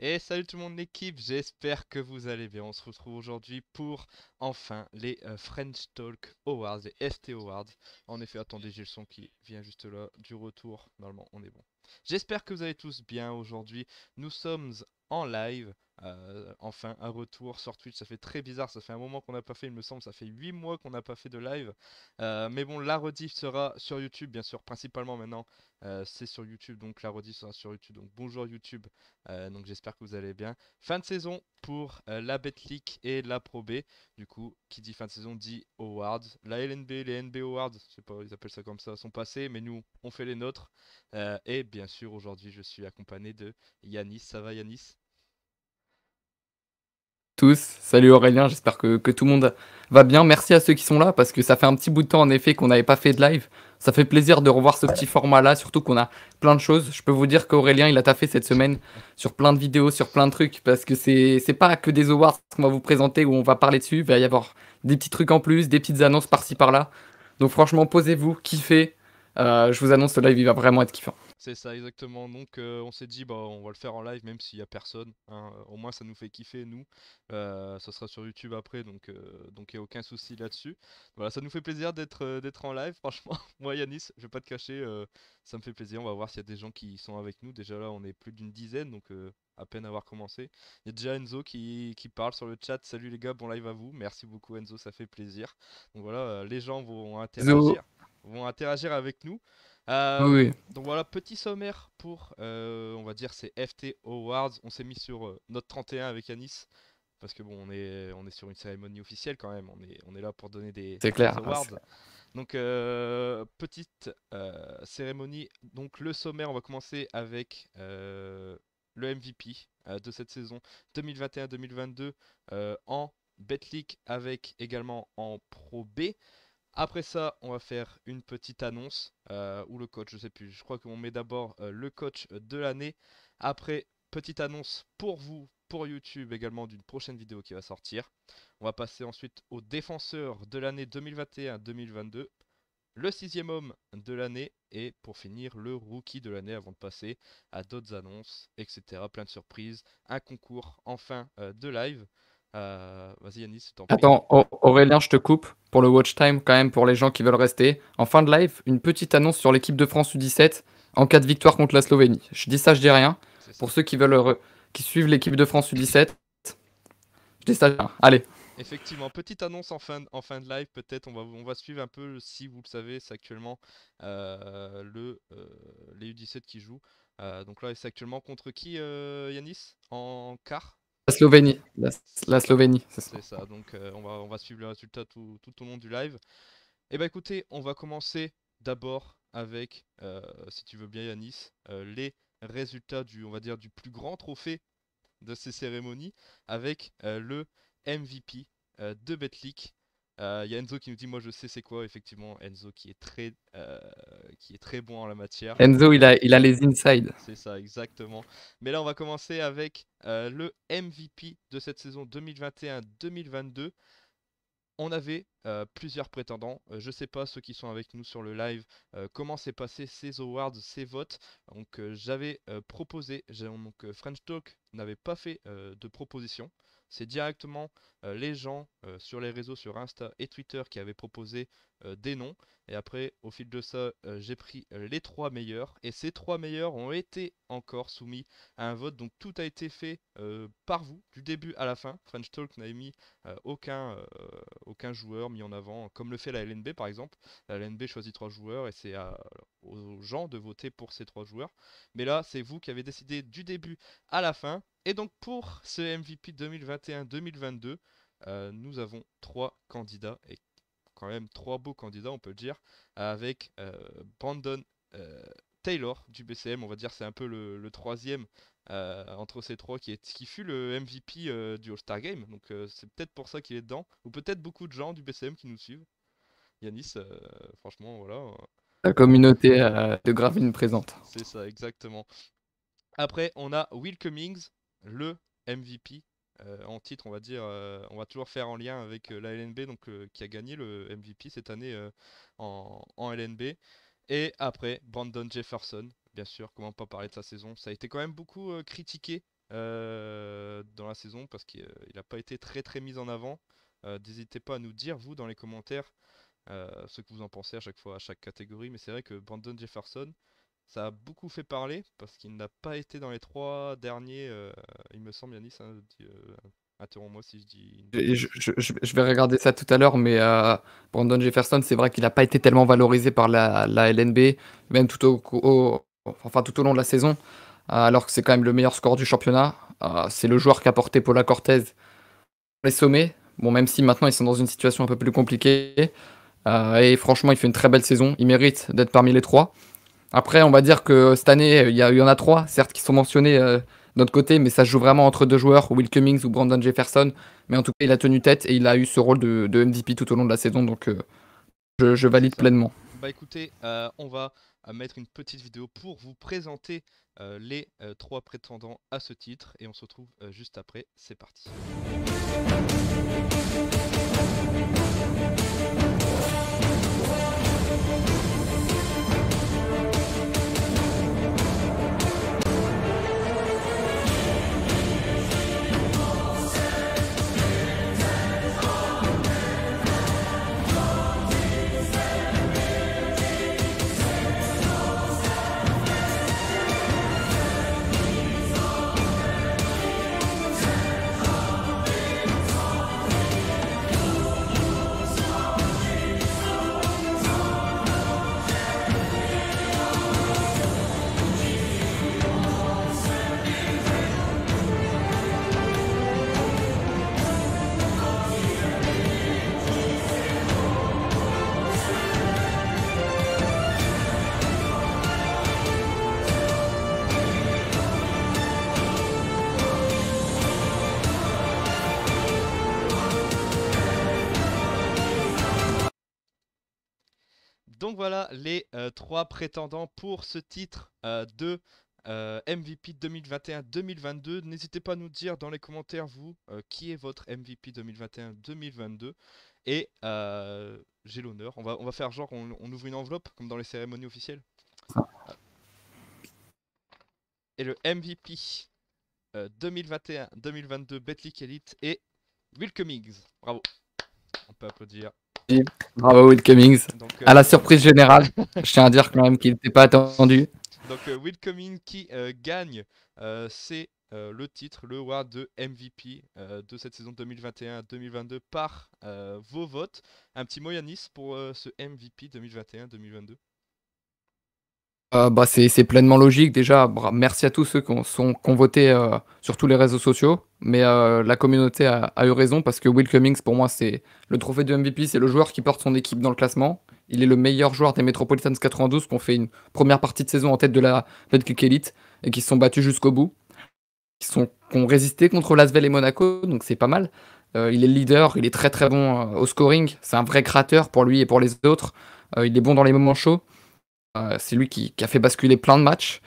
Et salut tout le monde l'équipe, j'espère que vous allez bien. On se retrouve aujourd'hui pour enfin les euh, French Talk Awards, les ST Awards. En effet, attendez, j'ai le son qui vient juste là du retour. Normalement, on est bon. J'espère que vous allez tous bien aujourd'hui. Nous sommes en live euh, enfin, un retour sur Twitch, ça fait très bizarre, ça fait un moment qu'on n'a pas fait, il me semble, ça fait 8 mois qu'on n'a pas fait de live. Euh, mais bon, la rediff sera sur YouTube, bien sûr, principalement maintenant, euh, c'est sur YouTube, donc la rediff sera sur YouTube. Donc bonjour YouTube, donc j'espère que vous allez bien. Fin de saison pour la Betlic et la Pro B. Du coup, qui dit fin de saison dit awards. La LNB, les NB awards, je sais pas, ils appellent ça comme ça, sont passés, mais nous, on fait les nôtres. et bien sûr, aujourd'hui, je suis accompagné de Yanis. Ça va Yanis tous. Salut Aurélien, j'espère que, tout le monde va bien. Merci à ceux qui sont là parce que ça fait un petit bout de temps en effet qu'on n'avait pas fait de live. Ça fait plaisir de revoir ce petit format là, surtout qu'on a plein de choses. Je peux vous dire qu'Aurélien il a taffé cette semaine sur plein de vidéos, sur plein de trucs parce que c'est pas que des awards qu'on va vous présenter ou on va parler dessus. Il va y avoir des petits trucs en plus, des petites annonces par-ci par-là. Donc franchement, posez-vous, kiffez. Euh, je vous annonce, le live il va vraiment être kiffant. C'est ça, exactement. Donc, euh, on s'est dit, bah, on va le faire en live, même s'il n'y a personne. Hein. Au moins, ça nous fait kiffer, nous. Euh, ça sera sur YouTube après, donc euh, donc il n'y a aucun souci là-dessus. Voilà, ça nous fait plaisir d'être euh, d'être en live, franchement. Moi, Yanis, je vais pas te cacher, ça me fait plaisir. On va voir s'il y a des gens qui sont avec nous. Déjà là, on est plus d'une dizaine, donc à peine avoir commencé. Il y a déjà Enzo qui, parle sur le chat. Salut les gars, bon live à vous. Merci beaucoup Enzo, ça fait plaisir. Donc voilà, les gens vont interagir, vont interagir avec nous. Euh, donc voilà, petit sommaire pour, euh, on va dire, ces FT Awards. On s'est mis sur euh, notre 31 avec Anis. Parce que bon, on est, on est sur une cérémonie officielle quand même. On est, on est là pour donner des, awards. Ah, donc, petite cérémonie. Donc, le sommaire, on va commencer avec le MVP de cette saison 2021-2022 en Bet avec également en Pro B. Après ça, on va faire une petite annonce, euh, ou le coach, je sais plus. Je crois qu'on met d'abord euh, le coach euh, de l'année. Après, petite annonce pour vous, pour YouTube également, d'une prochaine vidéo qui va sortir. On va passer ensuite aux défenseurs de l'année 2021-2022, le sixième homme de l'année, et pour finir, le rookie de l'année avant de passer à d'autres annonces, etc. Plein de surprises, un concours, enfin de live. Euh, vas-y Yanis, tant Attends, Aurélien, je te coupe pour le watch time quand même pour les gens qui veulent rester. En fin de live, une petite annonce sur l'équipe de France U17 en cas de victoire contre la Slovénie. Je dis ça, je dis rien. Pour ceux qui veulent qui suivent l'équipe de France U17, je dis ça. Je dis rien. Allez. Effectivement, petite annonce en fin, de, en fin de live, peut-être on va, on va suivre un peu, si vous le savez, c'est actuellement euh, le, euh, les U17 qui jouent. donc là, c'est actuellement contre qui, Yanis En quart la Slovénie. La, Slovénie. C'est ça. Donc, euh, on, va, on, va, suivre le résultat tout, tout, au long du live. Et eh bien écoutez, on va commencer d'abord avec, euh, si tu veux bien, Yanis, euh, les résultats du, on va dire, du plus grand trophée de ces cérémonies avec le MVP de Betlic euh, il y a Enzo qui nous dit moi je sais c'est quoi effectivement Enzo qui est très euh, qui est très bon en la matière. Enzo il a il a les insides. C'est ça exactement. Mais là on va commencer avec euh, le MVP de cette saison 2021-2022. On avait plusieurs prétendants. je ne sais pas ceux qui sont avec nous sur le live comment s'est passé ces awards, ces votes. Donc j'avais proposé donc French Talk n'avait pas fait de proposition. C'est directement euh, les gens euh, sur les réseaux, sur Insta et Twitter qui avaient proposé euh, des noms. Et après, au fil de ça, euh, j'ai pris euh, les trois meilleurs. Et ces trois meilleurs ont été encore soumis à un vote. Donc tout a été fait par vous, du début à la fin. French Talk n'a émis aucun, aucun joueur mis en avant, comme le fait la LNB par exemple. La LNB choisit trois joueurs et c'est aux gens de voter pour ces trois joueurs. Mais là, c'est vous qui avez décidé du début à la fin. Et donc pour ce MVP 2021-2022, nous avons trois candidats et quand même trois beaux candidats, on peut le dire, avec euh, Brandon euh, Taylor du BCM, on va dire c'est un peu le, troisième euh, entre ces trois qui, est, qui fut le MVP du All-Star Game. Donc c'est peut-être pour ça qu'il est dedans, ou peut-être beaucoup de gens du BCM qui nous suivent. Yanis, franchement, voilà. Hein. La communauté de Gravine présente. C'est ça, exactement. Après, on a Will Cummings, le MVP euh, en titre, on va dire, euh, on va toujours faire en lien avec euh, la LNB, donc qui a gagné le MVP cette année en, LNB. Et après, Brandon Jefferson, bien sûr, comment pas parler de sa saison. Ça a été quand même beaucoup critiqué dans la saison parce qu'il n'a pas été très très mis en avant. N'hésitez pas à nous dire, vous, dans les commentaires, ce que vous en pensez à chaque fois, à chaque catégorie. Mais c'est vrai que Brandon Jefferson, ça a beaucoup fait parler parce qu'il n'a pas été dans les trois derniers. Euh, il me semble, Yannis, hein, euh, Interromps-moi si je dis. Je, vais regarder ça tout à l'heure, mais euh, Brandon Jefferson, c'est vrai qu'il n'a pas été tellement valorisé par la, LNB, même tout au, long de la saison, alors que c'est quand même le meilleur score du championnat. c'est le joueur qui a porté Paula Cortez les sommets. Bon, même si maintenant ils sont dans une situation un peu plus compliquée. et franchement, il fait une très belle saison. Il mérite d'être parmi les trois. Après, on va dire que cette année, il y, en a trois, certes, qui sont mentionnés euh, de notre côté, mais ça se joue vraiment entre deux joueurs, Will Cummings ou Brandon Jefferson. Mais en tout cas, il a tenu tête et il a eu ce rôle de, MDP MVP tout au long de la saison, donc euh, je, valide pleinement. Bah écoutez, euh, on va mettre une petite vidéo pour vous présenter les trois prétendants à ce titre et on se retrouve juste après. C'est parti. Donc voilà les euh, trois prétendants pour ce titre euh, de euh, MVP 2021-2022. N'hésitez pas à nous dire dans les commentaires, vous, qui est votre MVP 2021-2022. Et j'ai l'honneur, on va, on va faire genre, on, ouvre une enveloppe, comme dans les cérémonies officielles. Et le MVP 2021-2022 Betlic Elite et Wilcomings. Bravo. On peut applaudir. Bravo Will Cummings. Euh, à la surprise générale, je tiens à dire quand même qu'il n'était pas attendu. Donc euh, Will Cummings qui euh, gagne, c'est le titre, le award de MVP de cette saison 2021-2022 par vos votes. Un petit mot Yanis pour ce MVP 2021-2022. Euh, bah, c'est pleinement logique. Déjà, merci à tous ceux qui ont, sont, voté euh, sur tous les réseaux sociaux. Mais euh, la communauté a, eu raison parce que Will Cummings, pour moi, c'est le trophée de MVP. C'est le joueur qui porte son équipe dans le classement. Il est le meilleur joueur des Metropolitans 92 qui ont fait une première partie de saison en tête de la de Elite et qui se sont battus jusqu'au bout. Qui, ont résisté contre Lasvel et Monaco, donc c'est pas mal. il est leader, il est très très bon au scoring. C'est un vrai créateur pour lui et pour les autres. il est bon dans les moments chauds. Euh, c'est lui qui, a fait basculer plein de matchs.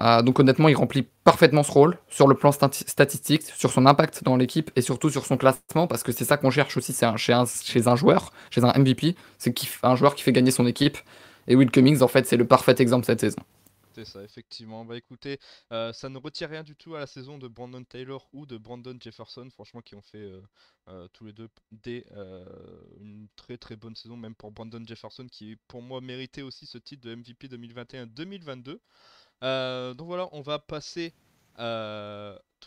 Euh, donc honnêtement, il remplit parfaitement ce rôle sur le plan statistique, sur son impact dans l'équipe et surtout sur son classement, parce que c'est ça qu'on cherche aussi chez, un, chez, un, joueur, chez un MVP, c'est un joueur qui fait gagner son équipe. Et Will Cummings, en fait, c'est le parfait exemple cette saison ça, effectivement. Bah écoutez, euh, ça ne retire rien du tout à la saison de Brandon Taylor ou de Brandon Jefferson, franchement, qui ont fait euh, euh, tous les deux des, une très très bonne saison, même pour Brandon Jefferson, qui pour moi méritait aussi ce titre de MVP 2021-2022. donc voilà, on va passer tout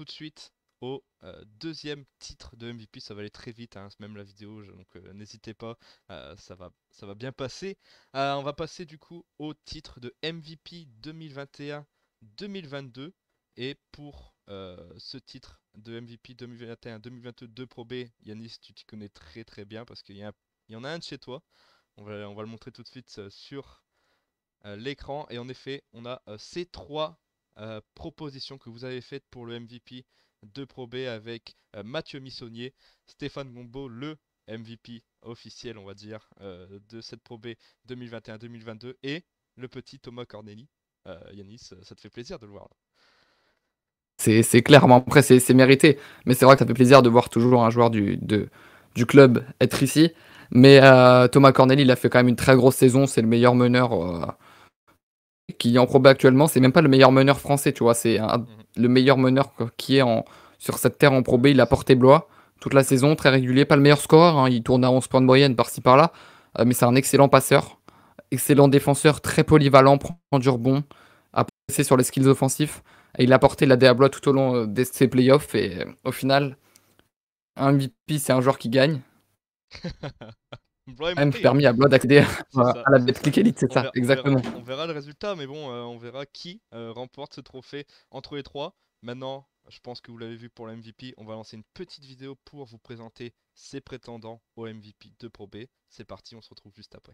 de suite au euh, deuxième titre de MVP. Ça va aller très vite, hein, même la vidéo, donc euh, n'hésitez pas, euh, ça, va, ça va bien passer. on va passer du coup au titre de MVP 2021-2022. Et pour ce titre de MVP 2021-2022 Pro B, Yanis, tu t'y connais très très bien parce qu'il y, en a un de chez toi. On va, on va le montrer tout de suite sur l'écran. Et en effet, on a ces trois propositions que vous avez faites pour le MVP de Pro B avec euh, Mathieu Missonnier, Stéphane Gombeau, le MVP officiel, on va dire, euh, de cette Pro B 2021-2022 et le petit Thomas Corneli. Euh, Yanis, ça te fait plaisir de le voir. C'est clairement, après c'est mérité, mais c'est vrai que ça fait plaisir de voir toujours un joueur du, club être ici. Mais Thomas Corneli, il a fait quand même une très grosse saison, c'est le meilleur meneur qui est en probé actuellement, c'est même pas le meilleur meneur français, tu vois. C'est mhm. le meilleur meneur qui est en, sur cette terre en probé. Il a porté Blois toute la saison, très régulier, pas le meilleur score. Hein, il tourne à 11 points de moyenne par-ci par-là, euh, mais c'est un excellent passeur, excellent défenseur, très polyvalent, prend du rebond, a passé sur les skills offensifs. Et il a porté la à Blois tout au long euh, de ses playoffs. Et euh, au final, un MVP, c'est un joueur qui gagne. Hein. permis à Blood d'accéder à, la Elite, c'est ça, exactement. On verra, le résultat, mais bon, euh, on verra qui euh, remporte ce trophée entre les trois. Maintenant, je pense que vous l'avez vu pour la MVP, on va lancer une petite vidéo pour vous présenter ses prétendants au MVP de Pro B. C'est parti, on se retrouve juste après.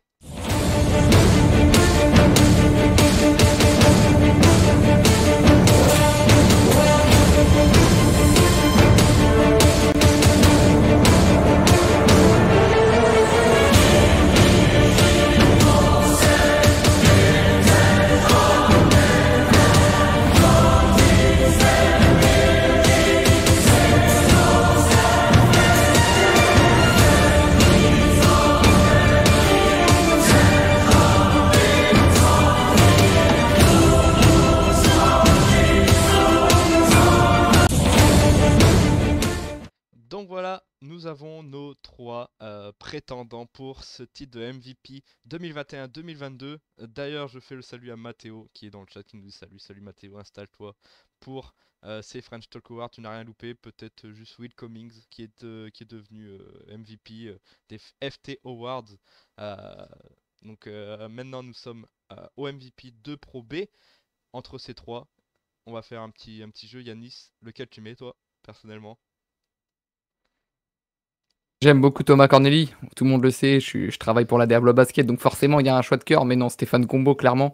voilà, nous avons nos trois euh, prétendants pour ce titre de MVP 2021-2022. Euh, d'ailleurs, je fais le salut à Matteo qui est dans le chat qui nous dit salut, salut Mathéo, installe-toi pour euh, ces French Talk Awards. Tu n'as rien loupé, peut-être juste Will Cummings qui est, devenu MVP des FT Awards. donc maintenant, nous sommes au MVP 2 Pro B. Entre ces trois, on va faire un petit, un petit jeu, Yanis, lequel tu mets toi, personnellement J'aime beaucoup Thomas Corneli, tout le monde le sait, je, travaille pour la Diablo Basket, donc forcément il y a un choix de cœur, mais non, Stéphane Combo, clairement,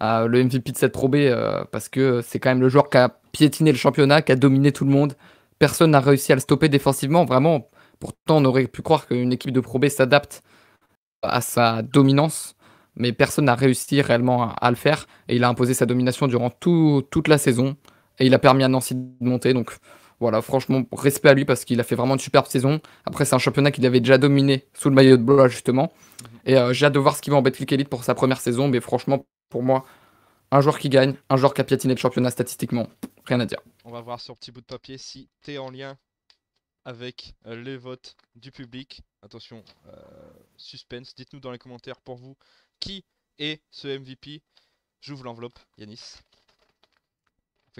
le MVP de cette Pro euh, parce que c'est quand même le joueur qui a piétiné le championnat, qui a dominé tout le monde, personne n'a réussi à le stopper défensivement, vraiment, pourtant on aurait pu croire qu'une équipe de Pro s'adapte à sa dominance, mais personne n'a réussi réellement à, le faire, et il a imposé sa domination durant toute la saison, et il a permis à Nancy de monter, donc... Voilà, franchement, respect à lui parce qu'il a fait vraiment une superbe saison. Après, c'est un championnat qu'il avait déjà dominé sous le maillot de Blois, justement. Et euh, j'ai hâte de voir ce qu'il va en Betclic Elite pour sa première saison. Mais franchement, pour moi, un joueur qui gagne, un joueur qui a piétiné le championnat statistiquement, rien à dire. On va voir sur petit bout de papier si tu es en lien avec euh, les votes du public. Attention, euh, suspense. Dites-nous dans les commentaires pour vous qui est ce MVP. J'ouvre l'enveloppe, Yanis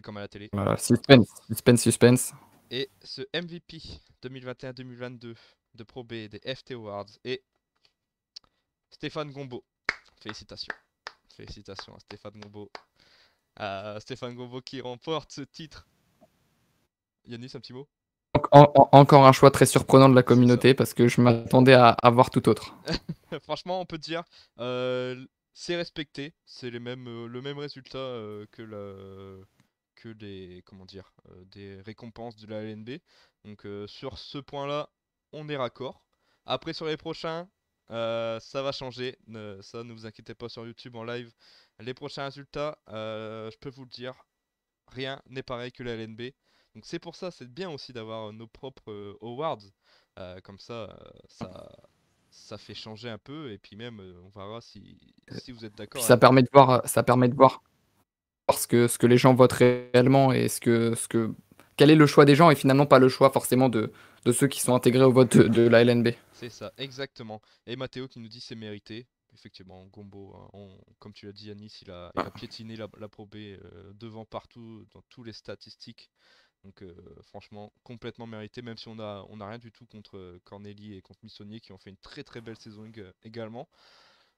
comme à la télé. Voilà, suspense, suspense, suspense. Et ce MVP 2021-2022 de Pro B des FT Awards est Stéphane gombo Félicitations. Félicitations à Stéphane Gombeau. Stéphane gombo qui remporte ce titre. Yannis, un petit mot encore un choix très surprenant de la communauté parce que je m'attendais à, avoir tout autre. Franchement, on peut dire, euh, c'est respecté, c'est les mêmes, euh, le même résultat euh, que le que des comment dire euh, des récompenses de la LNB. Donc euh, sur ce point-là, on est raccord. Après sur les prochains, euh, ça va changer. ça ne vous inquiétez pas sur YouTube en live. Les prochains résultats, je peux vous le dire, rien n'est pareil que la LNB. Donc c'est pour ça, c'est bien aussi d'avoir nos propres awards. comme ça, ça ça fait changer un peu et puis même on verra si, si vous êtes d'accord. Ça permet de voir ça permet de voir ce que, ce que les gens votent réellement et ce que, ce que, quel est le choix des gens et finalement pas le choix forcément de, de ceux qui sont intégrés au vote de, la LNB. C'est ça, exactement. Et Matteo qui nous dit c'est mérité. Effectivement, Gombo, hein, comme tu l'as dit, Yanis, il a, il a piétiné la, la euh, devant partout, dans tous les statistiques. Donc euh, franchement, complètement mérité, même si on n'a on a rien du tout contre euh, Corneli et contre Missonnier qui ont fait une très très belle saison également.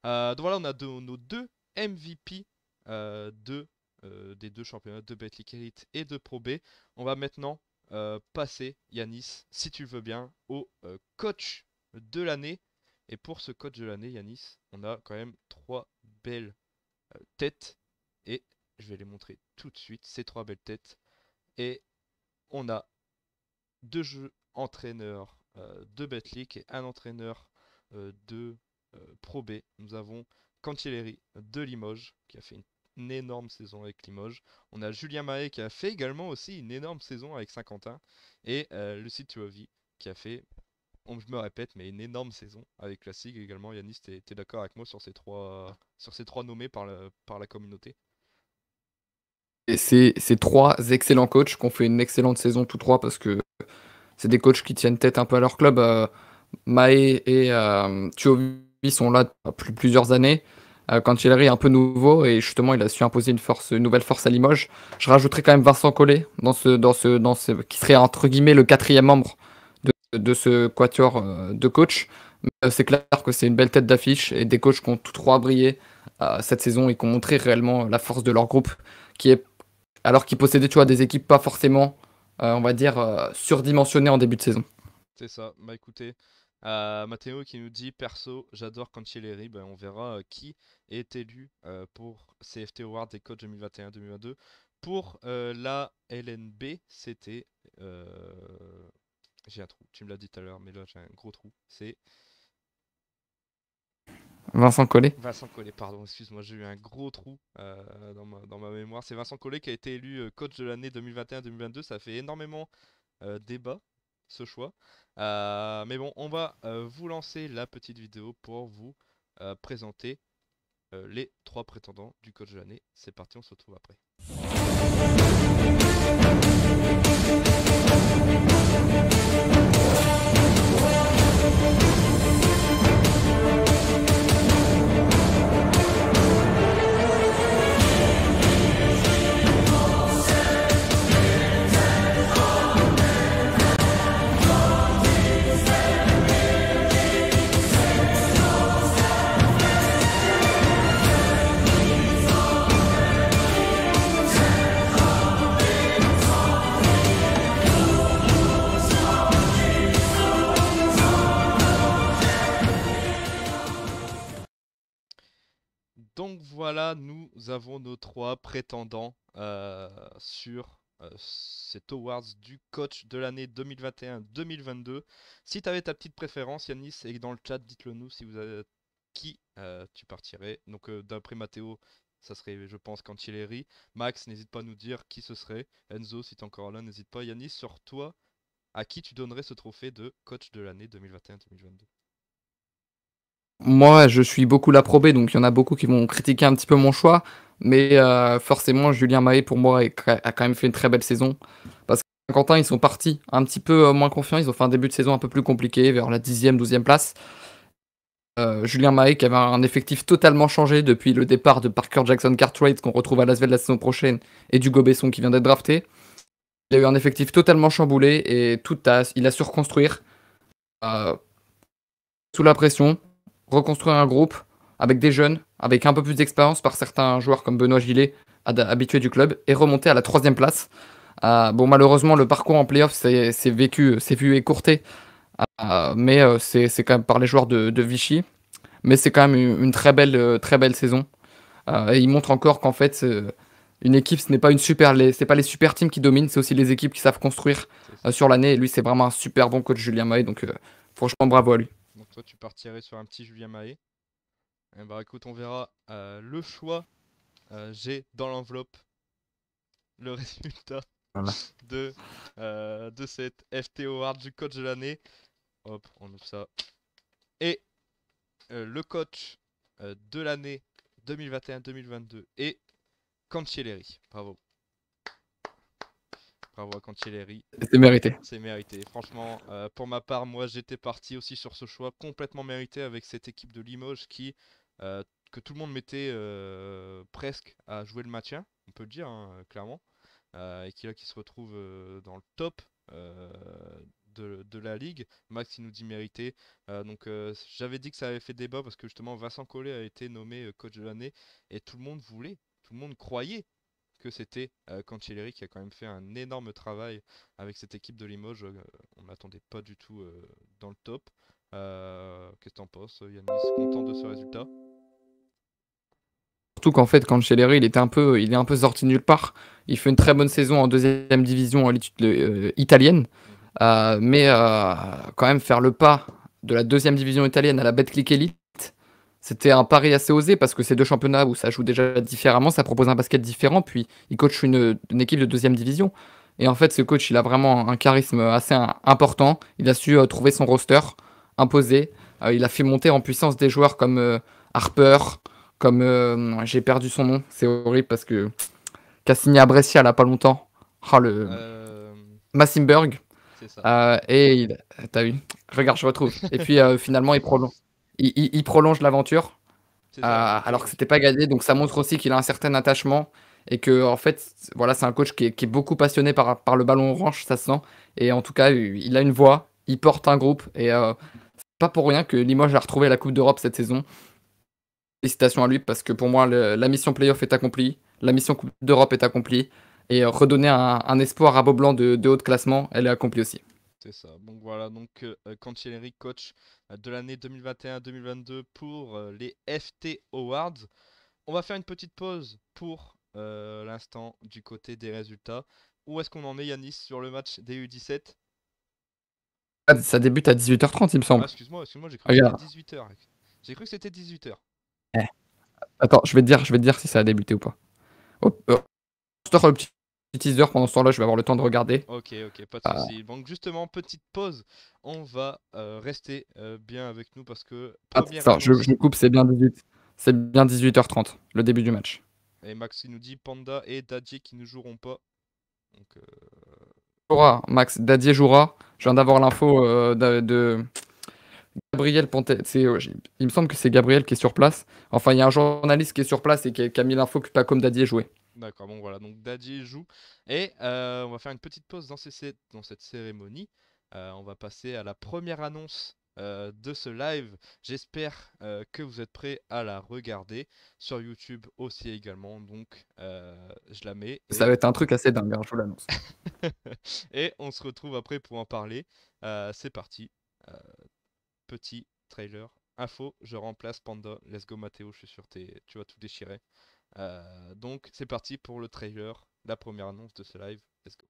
donc voilà, on a nos deux MVP de euh, des deux championnats de Betlic Elite et de Pro B. On va maintenant euh, passer, Yanis, si tu veux bien, au euh, coach de l'année. Et pour ce coach de l'année, Yanis, on a quand même trois belles têtes. Et je vais les montrer tout de suite, ces trois belles têtes. Et on a deux jeux entraîneurs de Betlic et un entraîneur de Pro B. Nous avons Cantilleri de Limoges, qui a fait une une énorme saison avec Limoges. On a Julien Mahé qui a fait également aussi une énorme saison avec Saint-Quentin. Et euh, Lucie Tuovi qui a fait, on, je me répète, mais une énorme saison avec Classique également. Yanis, tu es, d'accord avec moi sur ces trois, sur ces trois nommés par, le, par la communauté et c'est ces trois excellents coachs qui ont fait une excellente saison, tous trois, parce que c'est des coachs qui tiennent tête un peu à leur club. Euh, Maé et euh, sont là depuis plusieurs années. Euh, quand il est un peu nouveau et justement il a su imposer une force, une nouvelle force à Limoges. Je rajouterais quand même Vincent Collet dans ce, dans ce, dans ce, qui serait entre guillemets le quatrième membre de, ce quatuor euh, de coach. Euh, c'est clair que c'est une belle tête d'affiche et des coachs qui ont tous trois brillé cette saison et qui ont montré réellement la force de leur groupe, qui est alors qu'ils possédaient des équipes pas forcément, on va dire, surdimensionnées en début de saison. C'est ça. Bah écoutez, Mathéo qui nous dit perso, j'adore Cancelleri. Ben, on verra euh, qui est élu euh, pour CFT Award des coachs 2021-2022. Pour euh, la LNB, c'était. J'ai un trou, tu me l'as dit tout à l'heure, mais là j'ai un gros trou. C'est. Vincent Collet. Vincent Collet, pardon, excuse-moi, j'ai eu un gros trou dans ma, dans, ma, mémoire. C'est Vincent Collet qui a été élu coach de l'année 2021-2022. Ça fait énormément débat ce choix. Euh, mais bon, on va euh, vous lancer la petite vidéo pour vous euh, présenter les trois prétendants du coach de l'année. C'est parti, on se retrouve après. Donc voilà, nous avons nos trois prétendants euh, sur ces euh, cet awards du coach de l'année 2021-2022. Si tu avais ta petite préférence, Yanis, et dans le chat, dites-le nous si vous avez qui euh, tu partirais. Donc d'après Matteo, ça serait, je pense, ri. Max, n'hésite pas à nous dire qui ce serait. Enzo, si tu es encore là, n'hésite pas. Yanis, sur toi, à qui tu donnerais ce trophée de coach de l'année 2021-2022 moi, je suis beaucoup l'approbé, donc il y en a beaucoup qui vont critiquer un petit peu mon choix. Mais euh, forcément, Julien Maé pour moi, a quand même fait une très belle saison. Parce que quentin ils sont partis un petit peu euh, moins confiants. Ils ont fait un début de saison un peu plus compliqué, vers la 10e, 12e place. Euh, Julien Maé qui avait un effectif totalement changé depuis le départ de Parker Jackson Cartwright, qu'on retrouve à de la saison prochaine, et du Besson, qui vient d'être drafté. Il a eu un effectif totalement chamboulé et tout il a su reconstruire sous la pression reconstruire un groupe avec des jeunes, avec un peu plus d'expérience par certains joueurs comme Benoît Gillet, habitué du club, et remonter à la troisième place. Euh, bon, malheureusement, le parcours en playoff s'est vécu, s'est vu écourté, euh, mais euh, c'est quand même par les joueurs de, Vichy. Mais c'est quand même une, très belle, très belle saison. et il montre encore qu'en fait, une équipe, ce n'est pas une super, c'est pas les super teams qui dominent, c'est aussi les équipes qui savent construire sur l'année. Et lui, c'est vraiment un super bon coach, Julien Maé. Donc, franchement, bravo à lui tu partirais sur un petit Julien Mahé. Et bah eh ben, écoute, on verra euh, le choix. Euh, j'ai dans l'enveloppe le résultat de, euh, de cette FT Award du coach de l'année. Hop, on ouvre ça. Et le coach de l'année 2021-2022 est Cancelleri. Bravo bravo à C'est mérité. C'est mérité. Franchement, euh, pour ma part, moi j'étais parti aussi sur ce choix complètement mérité avec cette équipe de Limoges qui, euh, que tout le monde mettait euh, presque à jouer le maintien, on peut le dire hein, clairement, et qui là qui se retrouve dans le top. De, la ligue. Max, il nous dit mérité. donc, j'avais dit que ça avait fait débat parce que justement, Vincent Collet a été nommé coach de l'année et tout le monde voulait, tout le monde croyait que c'était euh, Cancelleri qui a quand même fait un énorme travail avec cette équipe de Limoges. Euh, on ne n'attendait pas du tout euh, dans le top. Euh, qu'est-ce que t'en penses, Yannis Content de ce résultat Surtout qu'en fait, Cancelleri, il, était un peu, il est un peu sorti nulle part. Il fait une très bonne saison en deuxième division en l'étude italienne. Mhm. mais quand même, faire le pas de la deuxième division italienne à la Betclic Elite, c'était un pari assez osé parce que ces deux championnats où ça joue déjà différemment, ça propose un basket différent. Puis il coach une, équipe de deuxième division. Et en fait, ce coach, il a vraiment un charisme assez important. Il a su euh, trouver son roster, imposé. Euh, il a fait monter en puissance des joueurs comme euh, Harper, comme. J'ai perdu son nom, c'est horrible parce que. Cassini à Brescia, là, pas longtemps. Oh, le. Massimberg. et il... T'as vu Regarde, je retrouve. et puis finalement, il prolonge il, prolonge l'aventure, euh, alors que c'était pas gagné. Donc ça montre aussi qu'il a un certain attachement et que en fait, voilà, c'est un coach qui est, beaucoup passionné par, par le ballon orange, ça se sent. Et en tout cas, il a une voix, il porte un groupe et ce euh, c'est pas pour rien que Limoges a retrouvé la Coupe d'Europe cette saison. Félicitations à lui parce que pour moi, la mission playoff est accomplie, la mission Coupe d'Europe est accomplie et euh, redonner un, espoir à Beaublanc de, de haut de classement, elle est accomplie aussi. C'est ça. Donc voilà, donc Eric euh, euh, coach euh, de l'année 2021-2022 pour les FT Awards. On va faire une petite pause pour l'instant du côté des résultats. Où est-ce qu'on en est, Yanis, sur le match des U17 ah, Ça débute à 18h30, il me semble. Ah, excuse-moi, excuse-moi, j'ai cru que c'était 18h. J'ai cru que c'était 18h. Eh. Attends, je vais te dire, je vais dire si ça a débuté ou pas. Oh, petit heures teaser. Pendant ce temps-là, je vais avoir le temps de regarder. Ok, ok, pas de ah. soucis. Donc, justement, petite pause. On va euh, rester euh, bien avec nous parce que. Ah, je, je, coupe, c'est bien 18. C'est bien 18h30, le début du match. Et Max il nous dit Panda et Dadier qui ne joueront pas. Donc, euh, Jouera, Max. Dadier jouera. Je viens d'avoir l'info de, Gabriel Pontet. il me semble que c'est Gabriel qui est sur place. Enfin, il y a un journaliste qui est sur place et qui, a mis l'info que pas comme Dadier jouait. D'accord, bon voilà, donc daddy joue. Et euh, on va faire une petite pause dans, dans cette cérémonie. Euh, on va passer à la première annonce euh, de ce live. J'espère que vous êtes prêts à la regarder sur YouTube aussi également. Donc je la mets. Ça va être un truc assez dingue, hein, je vous l'annonce. et on se retrouve après pour en parler. C'est parti. petit trailer. Info, je remplace Panda. Let's go Mathéo, je suis sûr que tu vas tout déchirer. Euh, donc c'est parti pour le trailer, la première annonce de ce live. Let's go.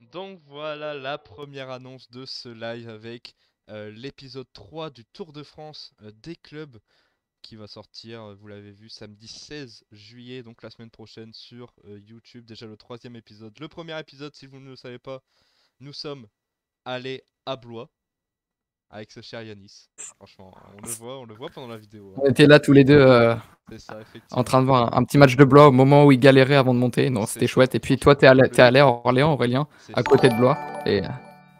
Donc voilà la première annonce de ce live avec euh, l'épisode 3 du Tour de France euh, des clubs qui va sortir, euh, vous l'avez vu, samedi 16 juillet, donc la semaine prochaine sur YouTube. Déjà le troisième épisode. Le premier épisode, si vous ne le savez pas, nous sommes allés à Blois avec ce cher Yanis. Franchement, on le voit, on le voit pendant la vidéo. Hein. On était là tous les deux euh, en train de voir un, petit match de Blois au moment où il galérait avant de monter. Non, c'était chouette. Et puis toi, t'es à Orléans, Aurélien, à côté de Blois. Et euh,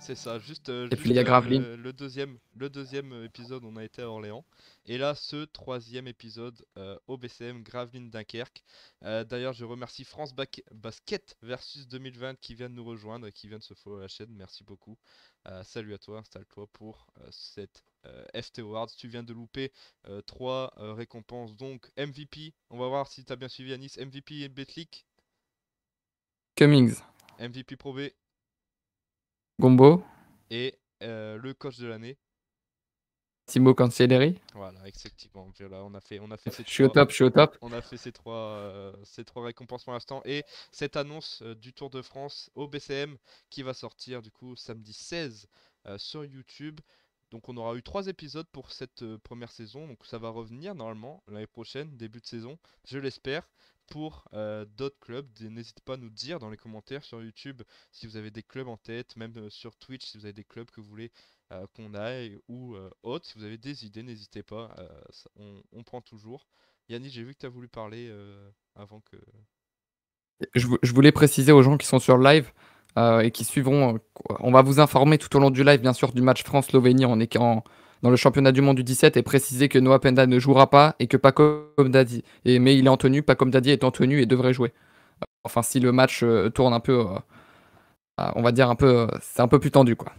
c'est ça, juste, euh, euh, Le, deuxième, le deuxième euh, épisode, on a été à Orléans. Et là, ce troisième épisode au BCM Graveline Dunkerque. D'ailleurs, je remercie France Basket versus 2020 qui vient de nous rejoindre et qui vient de se follow la chaîne. Merci beaucoup. salut à toi, installe-toi pour cette FT Awards. Tu viens de louper trois récompenses. Donc, MVP, on va voir si tu as bien suivi à Nice. MVP et Betlik Cummings. MVP Pro Gombo. Et euh, le coach de l'année. Timo Cancelleri. Voilà, effectivement, on a fait, on a fait ces je suis trois, au top, je suis au top. On a fait ces trois, euh, ces trois récompenses pour l'instant. Et cette annonce euh, du Tour de France au BCM qui va sortir du coup samedi 16 sur YouTube. Donc on aura eu trois épisodes pour cette première saison. Donc ça va revenir normalement l'année prochaine, début de saison, je l'espère pour euh, d'autres clubs. N'hésitez pas à nous dire dans les commentaires sur YouTube si vous avez des clubs en tête, même euh, sur Twitch si vous avez des clubs que vous voulez euh, qu'on aille ou autres. Si vous avez des idées, n'hésitez pas, on, prend toujours. Yannick, j'ai vu que tu as voulu parler avant que. Je, voulais préciser aux gens qui sont sur live. et qui suivront, on va vous informer tout au long du live, bien sûr, du match France-Slovénie en, en, dans le championnat du monde du 17 est précisé que Noah Penda ne jouera pas et que pas comme Daddy. Et, mais il est en tenue, pas comme Daddy est en tenue et devrait jouer. Euh, enfin, si le match euh, tourne un peu, euh, on va dire un peu, c'est un peu plus tendu quoi.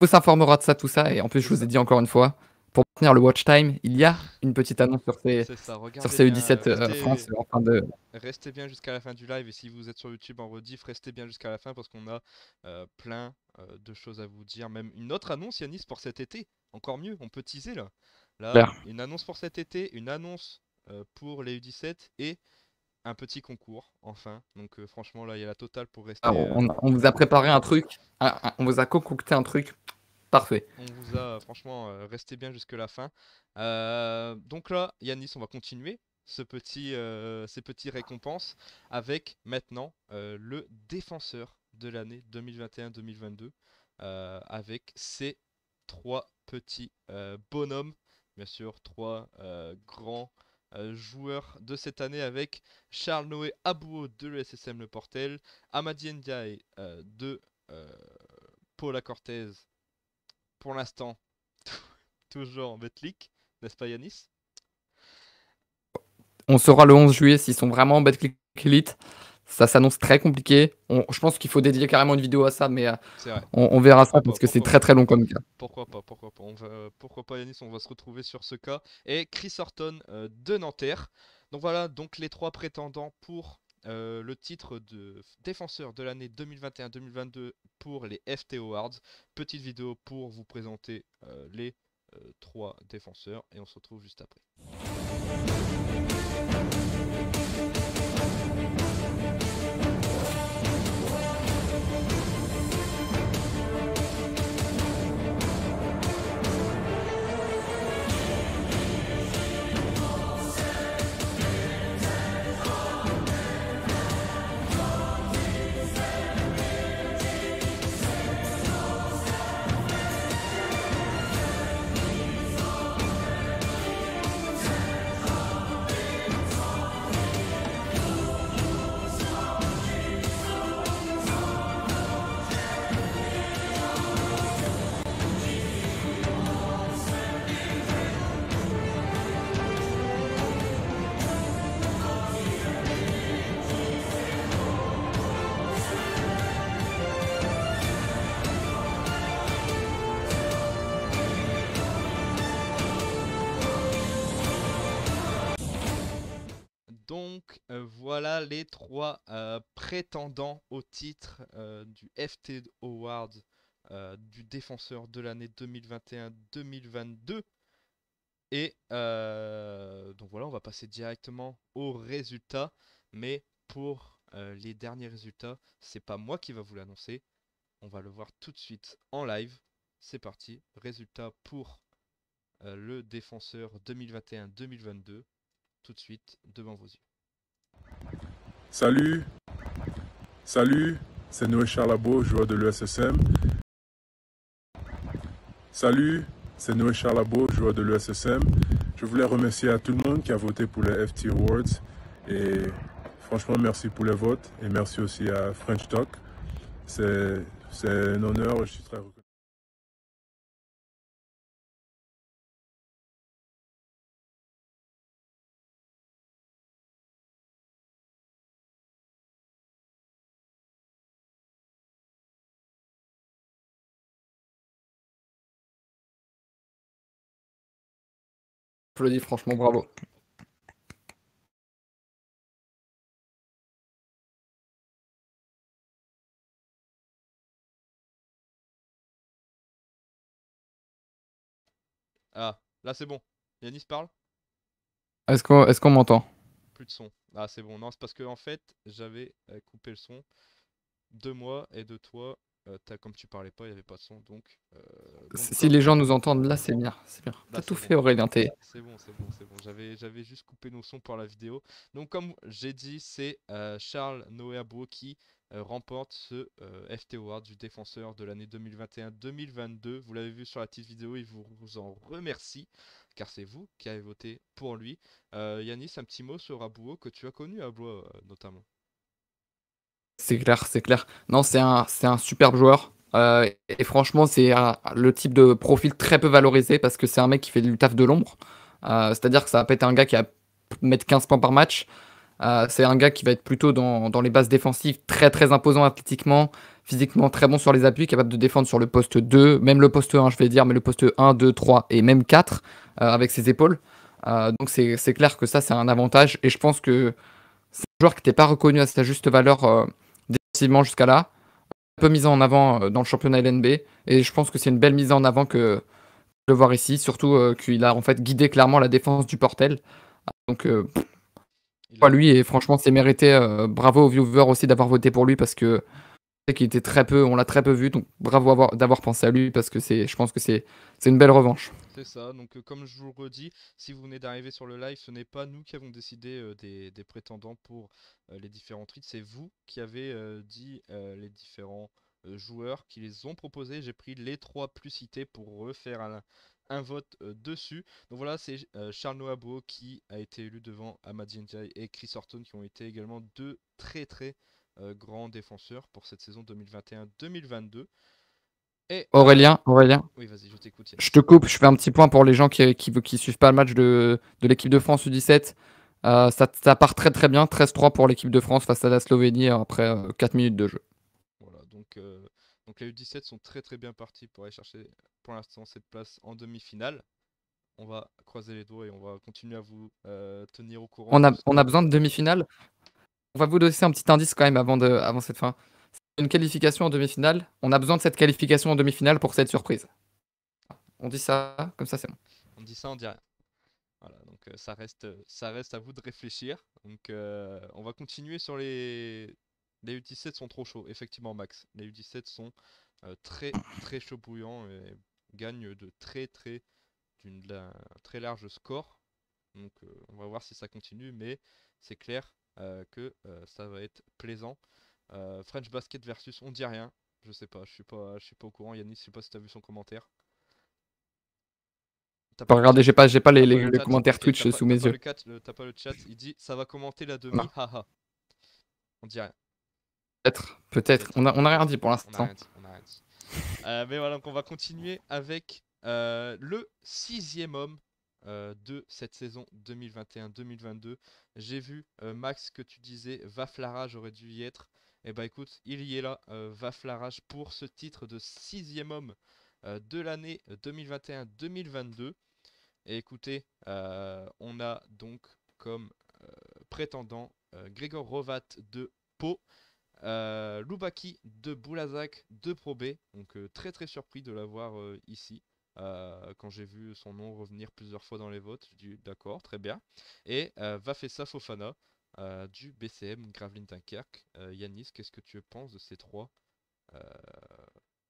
On s'informera de ça, tout ça. Et en plus, je vous ai dit encore une fois, pour tenir le watch time, il y a une petite annonce sur ces, sur U17 France en de. Restez bien jusqu'à la fin du live et si vous êtes sur YouTube en rediff, restez bien jusqu'à la fin parce qu'on a plein de choses à vous dire. Même une autre annonce, Yanis, pour cet été encore mieux, on peut teaser là. Là, une annonce pour cet été, une annonce euh, pour les U17 et un petit concours, enfin. Donc euh, franchement, là, il y a la totale pour rester. Euh, on, vous a préparé un truc, on vous a concocté un truc parfait. On vous a franchement resté bien jusque la fin. donc là, Yanis, on va continuer ce petit, ces petites récompenses avec maintenant le défenseur de l'année 2021-2022 avec ses trois petits euh, bonhommes, bien sûr, trois euh, grands euh, joueurs de cette année avec Charles Noé Abouo de l'SSM Le Portel, Amadien Ndiaye de Paula Cortez, pour l'instant toujours en Betclic, n'est-ce pas Yanis On saura le 11 juillet s'ils sont vraiment en Betclic Elite ça s'annonce très compliqué. je pense qu'il faut dédier carrément une vidéo à ça, mais euh, on, verra ça parce que c'est très très long comme cas. Pourquoi pas, pourquoi pas. On pourquoi pas Yanis, on va se retrouver sur ce cas. Et Chris Horton euh, de Nanterre. Donc voilà, donc les trois prétendants pour euh, le titre de défenseur de l'année 2021-2022 pour les FT Awards. Petite vidéo pour vous présenter les trois défenseurs et on se retrouve juste après. les trois euh, prétendants au titre euh, du FT Award euh, du défenseur de l'année 2021-2022. Et donc voilà, on va passer directement aux résultats. Mais pour les derniers résultats, c'est pas moi qui va vous l'annoncer. On va le voir tout de suite en live. C'est parti. résultat pour le défenseur 2021-2022. Tout de suite devant vos yeux. Salut, salut, c'est Noé Charlabo, joueur de l'USSM. Salut, c'est Noé Charlabo, joueur de l'USSM. Je voulais remercier à tout le monde qui a voté pour les FT Awards. Et franchement, merci pour les votes. Et merci aussi à French Talk. C'est un honneur, je suis très reconnaissant. dis franchement, bravo. Ah, là c'est bon. yannis parle Est-ce qu'on est qu'on m'entend Plus de son. Ah, c'est bon. Non, c'est parce que en fait, j'avais euh, coupé le son de moi et de toi euh, comme tu parlais pas, il n'y avait pas de son, donc. Euh, si les gens nous entendent là, c'est bien, c'est bien. tout fait, bon. Aurélien. C'est bon, c'est bon, c'est bon. J'avais, j'avais juste coupé nos sons pour la vidéo. Donc, comme j'ai dit, c'est euh, Charles Noé Abou qui remporte ce FT Award du défenseur de l'année 2021-2022. Vous l'avez vu sur la petite vidéo, il vous, en remercie car c'est vous qui avez voté pour lui. Yanis, un petit mot sur Abouo que tu as connu, Abouo notamment. C'est clair, c'est clair. Non, c'est un, c'est un superbe joueur. Euh, et franchement, c'est le type de profil très peu valorisé parce que c'est un mec qui fait du taf de l'ombre. Euh, c'est-à-dire que ça va pas être un gars qui va mettre 15 points par match. Euh, c'est un gars qui va être plutôt dans, les bases défensives, très très imposant athlétiquement, physiquement très bon sur les appuis, capable de défendre sur le poste 2, même le poste 1, je vais dire, mais le poste 1, 2, 3 et même 4 avec ses épaules. donc c'est, c'est clair que ça, c'est un avantage. Et je pense que c'est un joueur qui n'était pas reconnu à sa juste valeur jusqu'à là. Un peu mise en avant euh, dans le championnat LNB. Et je pense que c'est une belle mise en avant que de voir ici, surtout euh, qu'il a en fait guidé clairement la défense du Portel. Ah, donc, euh, lui, et franchement, c'est mérité. bravo aux viewers aussi d'avoir voté pour lui parce que c'est qu'il était très peu, on l'a très peu vu. Donc, bravo d'avoir pensé à lui parce que c'est, je pense que c'est une belle revanche. C'est ça, donc comme je vous le redis, si vous venez d'arriver sur le live, ce n'est pas nous qui avons décidé des, prétendants pour les différents tweets, c'est vous qui avez dit les différents joueurs qui les ont proposés. J'ai pris les trois plus cités pour refaire un, un vote dessus. Donc voilà, c'est Charles Noabo qui a été élu devant Amadi et Chris Horton qui ont été également deux très très grands défenseurs pour cette saison 2021-2022. Aurélien, Aurélien. je te coupe, je fais un petit point pour les gens qui, qui, suivent pas le match de, l'équipe de France U17. Euh, ça, part très très bien, 13-3 pour l'équipe de France face à la Slovénie après 4 euh, minutes de jeu. Voilà, donc, euh, donc les U17 sont très très bien partis pour aller chercher pour l'instant cette place en demi-finale. On va croiser les doigts et on va continuer à vous tenir au courant. On a, on a besoin de demi-finale. On va vous donner un petit indice quand même avant, de, avant cette fin une qualification en demi-finale, on a besoin de cette qualification en demi-finale pour cette surprise. On dit ça, comme ça c'est bon. On dit ça, on dit rien. Voilà, donc euh, ça, reste, ça reste à vous de réfléchir. Donc euh, on va continuer sur les. Les U17 sont trop chauds, effectivement, Max. Les U17 sont euh, très, très chauds bouillants et gagnent de très, très, d'une très large score. Donc on va voir si ça continue, mais c'est clair que ça va être plaisant. Euh, French Basket versus on dit rien. Je sais pas, je suis pas, je suis pas au courant. Yannis, je sais pas si t'as vu son commentaire. T'as pas regardé, j'ai pas, j'ai pas les, les, commentaires Twitch sous mes yeux. T'as pas le chat, il dit ça va commenter la demi, haha. on dit rien. Peut-être, peut-être. On a, on a rien dit pour l'instant. Euh, mais voilà, donc on va continuer avec euh, le sixième homme de cette saison 2021-2022. J'ai vu, Max, que tu disais va flara j'aurais dû y être. Et eh bah ben, écoute, il y est là, euh, vaflarage pour ce titre de sixième homme euh, de l'année 2021-2022. Et écoutez, euh, on a donc comme prétendant Grégor Rovat de Pau, Loubaki de Boulazac de Probé. Donc très très surpris de l'avoir ici. quand j'ai vu son nom revenir plusieurs fois dans les votes, j'ai dit d'accord, très bien. Et Vafessa Fofana, du BCM Gravelines Dunkerque. Euh, Yanis, qu'est-ce que tu penses de ces trois euh,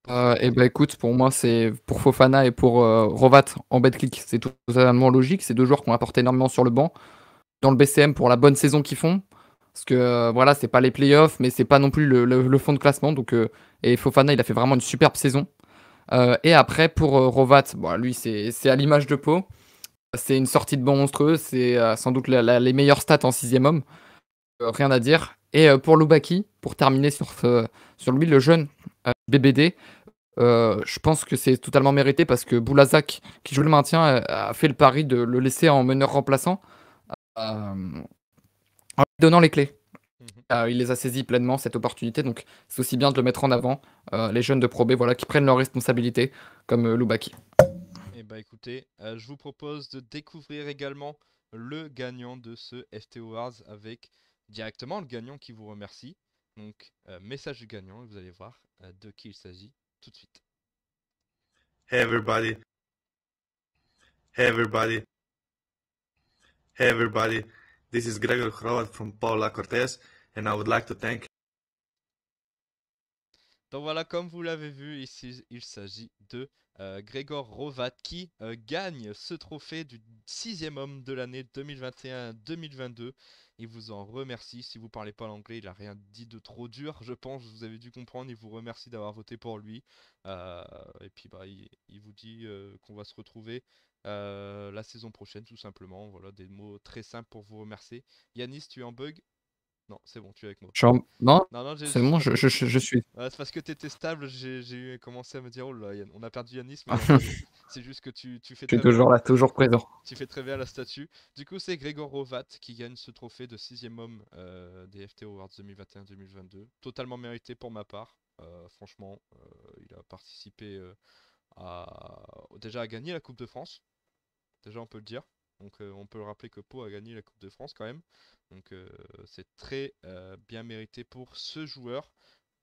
euh eh ben écoute, pour moi, c'est pour Fofana et pour euh, Rovat en click c'est totalement logique. C'est deux joueurs qui ont apporté énormément sur le banc, dans le BCM pour la bonne saison qu'ils font. Parce que voilà, c'est pas les playoffs, mais c'est pas non plus le, fond de classement. Donc, et Fofana, il a fait vraiment une superbe saison. et après, pour Rovat, lui, c'est à l'image de Pau. C'est une sortie de bon monstreux, C'est euh, sans doute les meilleures stats en sixième homme. Euh, rien à dire. Et euh, pour Loubaki, pour terminer sur, sur lui, le jeune BBD, je pense que c'est totalement mérité parce que Boulazak, qui joue le maintien, a fait le pari de le laisser en meneur remplaçant en lui donnant les clés. Mhm. il les a saisis pleinement, cette opportunité. Donc, c'est aussi bien de le mettre en avant. les jeunes de Pro B, voilà, qui prennent leurs responsabilités, comme Loubaki bah écoutez, euh, je vous propose de découvrir également le gagnant de ce FT Awards avec directement le gagnant qui vous remercie. Donc, euh, message du gagnant, vous allez voir euh, de qui il s'agit tout de suite. Hey everybody. Hey everybody. Hey everybody. This is Gregor from Paula Cortez and I would like to thank Donc voilà, comme vous l'avez vu, ici, il s'agit de euh, Grégor Rovat qui euh, gagne ce trophée du sixième homme de l'année 2021-2022. Il vous en remercie. Si vous parlez pas l'anglais, il a rien dit de trop dur, je pense. Vous avez dû comprendre. Il vous remercie d'avoir voté pour lui. Euh, et puis bah, il, vous dit qu'on va se retrouver la saison prochaine, tout simplement. Voilà des mots très simples pour vous remercier. Yanis, tu es en bug non, c'est bon, tu es avec moi. non, non, non c'est bon, je, suis. c'est parce que tu étais stable, j'ai commencé à me dire, oh là, on a perdu Yannis, mais c'est juste que tu, tu fais... Tu es toujours là, toujours présent. Tu fais très bien la statue. Du coup, c'est Grégor Rovat qui gagne ce trophée de sixième homme euh, des FT Awards 2021-2022. Totalement mérité pour ma part. Euh, franchement, euh, il a participé à... déjà à gagner la Coupe de France. Déjà, on peut le dire. Donc euh, on peut le rappeler que Pau a gagné la Coupe de France quand même. Donc euh, c'est très euh, bien mérité pour ce joueur.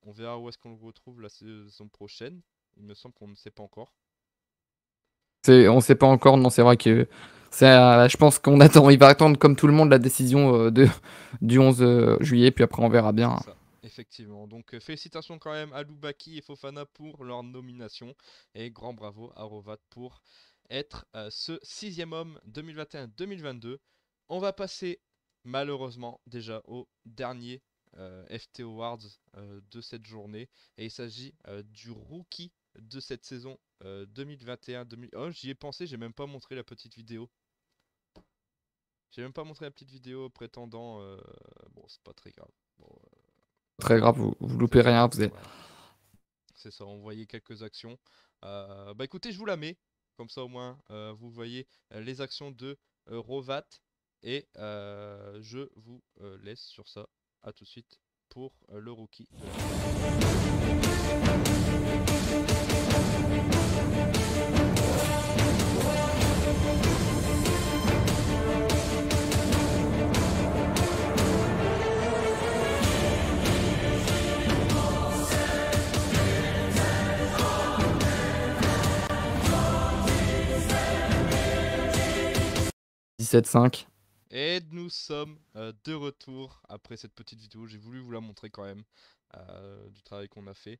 On verra où est-ce qu'on le retrouve la saison prochaine. Il me semble qu'on ne sait pas encore. On ne sait pas encore, non, c'est vrai que je pense qu'on attend, il va attendre comme tout le monde la décision du 11 juillet, puis après on verra bien. Effectivement. Donc félicitations quand même à Loubaki et Fofana pour leur nomination et grand bravo à Rovat pour être euh, ce sixième homme 2021-2022. On va passer malheureusement déjà au dernier euh, FT Awards euh, de cette journée. Et il s'agit du rookie de cette saison 2021 2022 Oh, j'y ai pensé, j'ai même pas montré la petite vidéo. J'ai même pas montré la petite vidéo prétendant. Bon, c'est pas très grave. très grave, vous, vous loupez rien. Vous C'est ça, on voyait quelques actions. bah écoutez, je vous la mets. Comme ça, au moins, euh, vous voyez euh, les actions de euh, Rovat. Et je vous laisse sur ça. A tout de suite pour le rookie. Et nous sommes euh, de retour après cette petite vidéo. J'ai voulu vous la montrer quand même, euh, du travail qu'on a fait.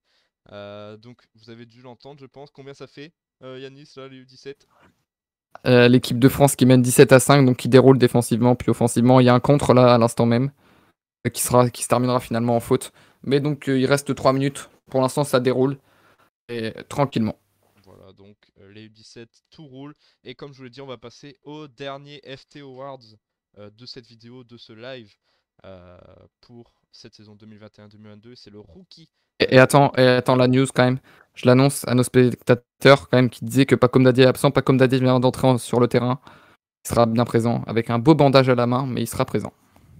Euh, donc vous avez dû l'entendre, je pense. Combien ça fait, Yanis, là, les U17 L'équipe de France qui mène 17 à 5, donc qui déroule défensivement puis offensivement. Il y a un contre là à l'instant même, qui, sera, qui se terminera finalement en faute. Mais donc il reste 3 minutes. Pour l'instant, ça déroule. Et tranquillement. 17 tout roule. Et comme je vous l'ai dit, on va passer au dernier FT Awards euh, de cette vidéo, de ce live. Euh, pour cette saison 2021-2022, c'est le rookie. Et, attends, et attends la news quand même. Je l'annonce à nos spectateurs quand même qui disait que comme Daddy est absent. pas comme Daddy vient d'entrer sur le terrain. Il sera bien présent avec un beau bandage à la main, mais il sera présent.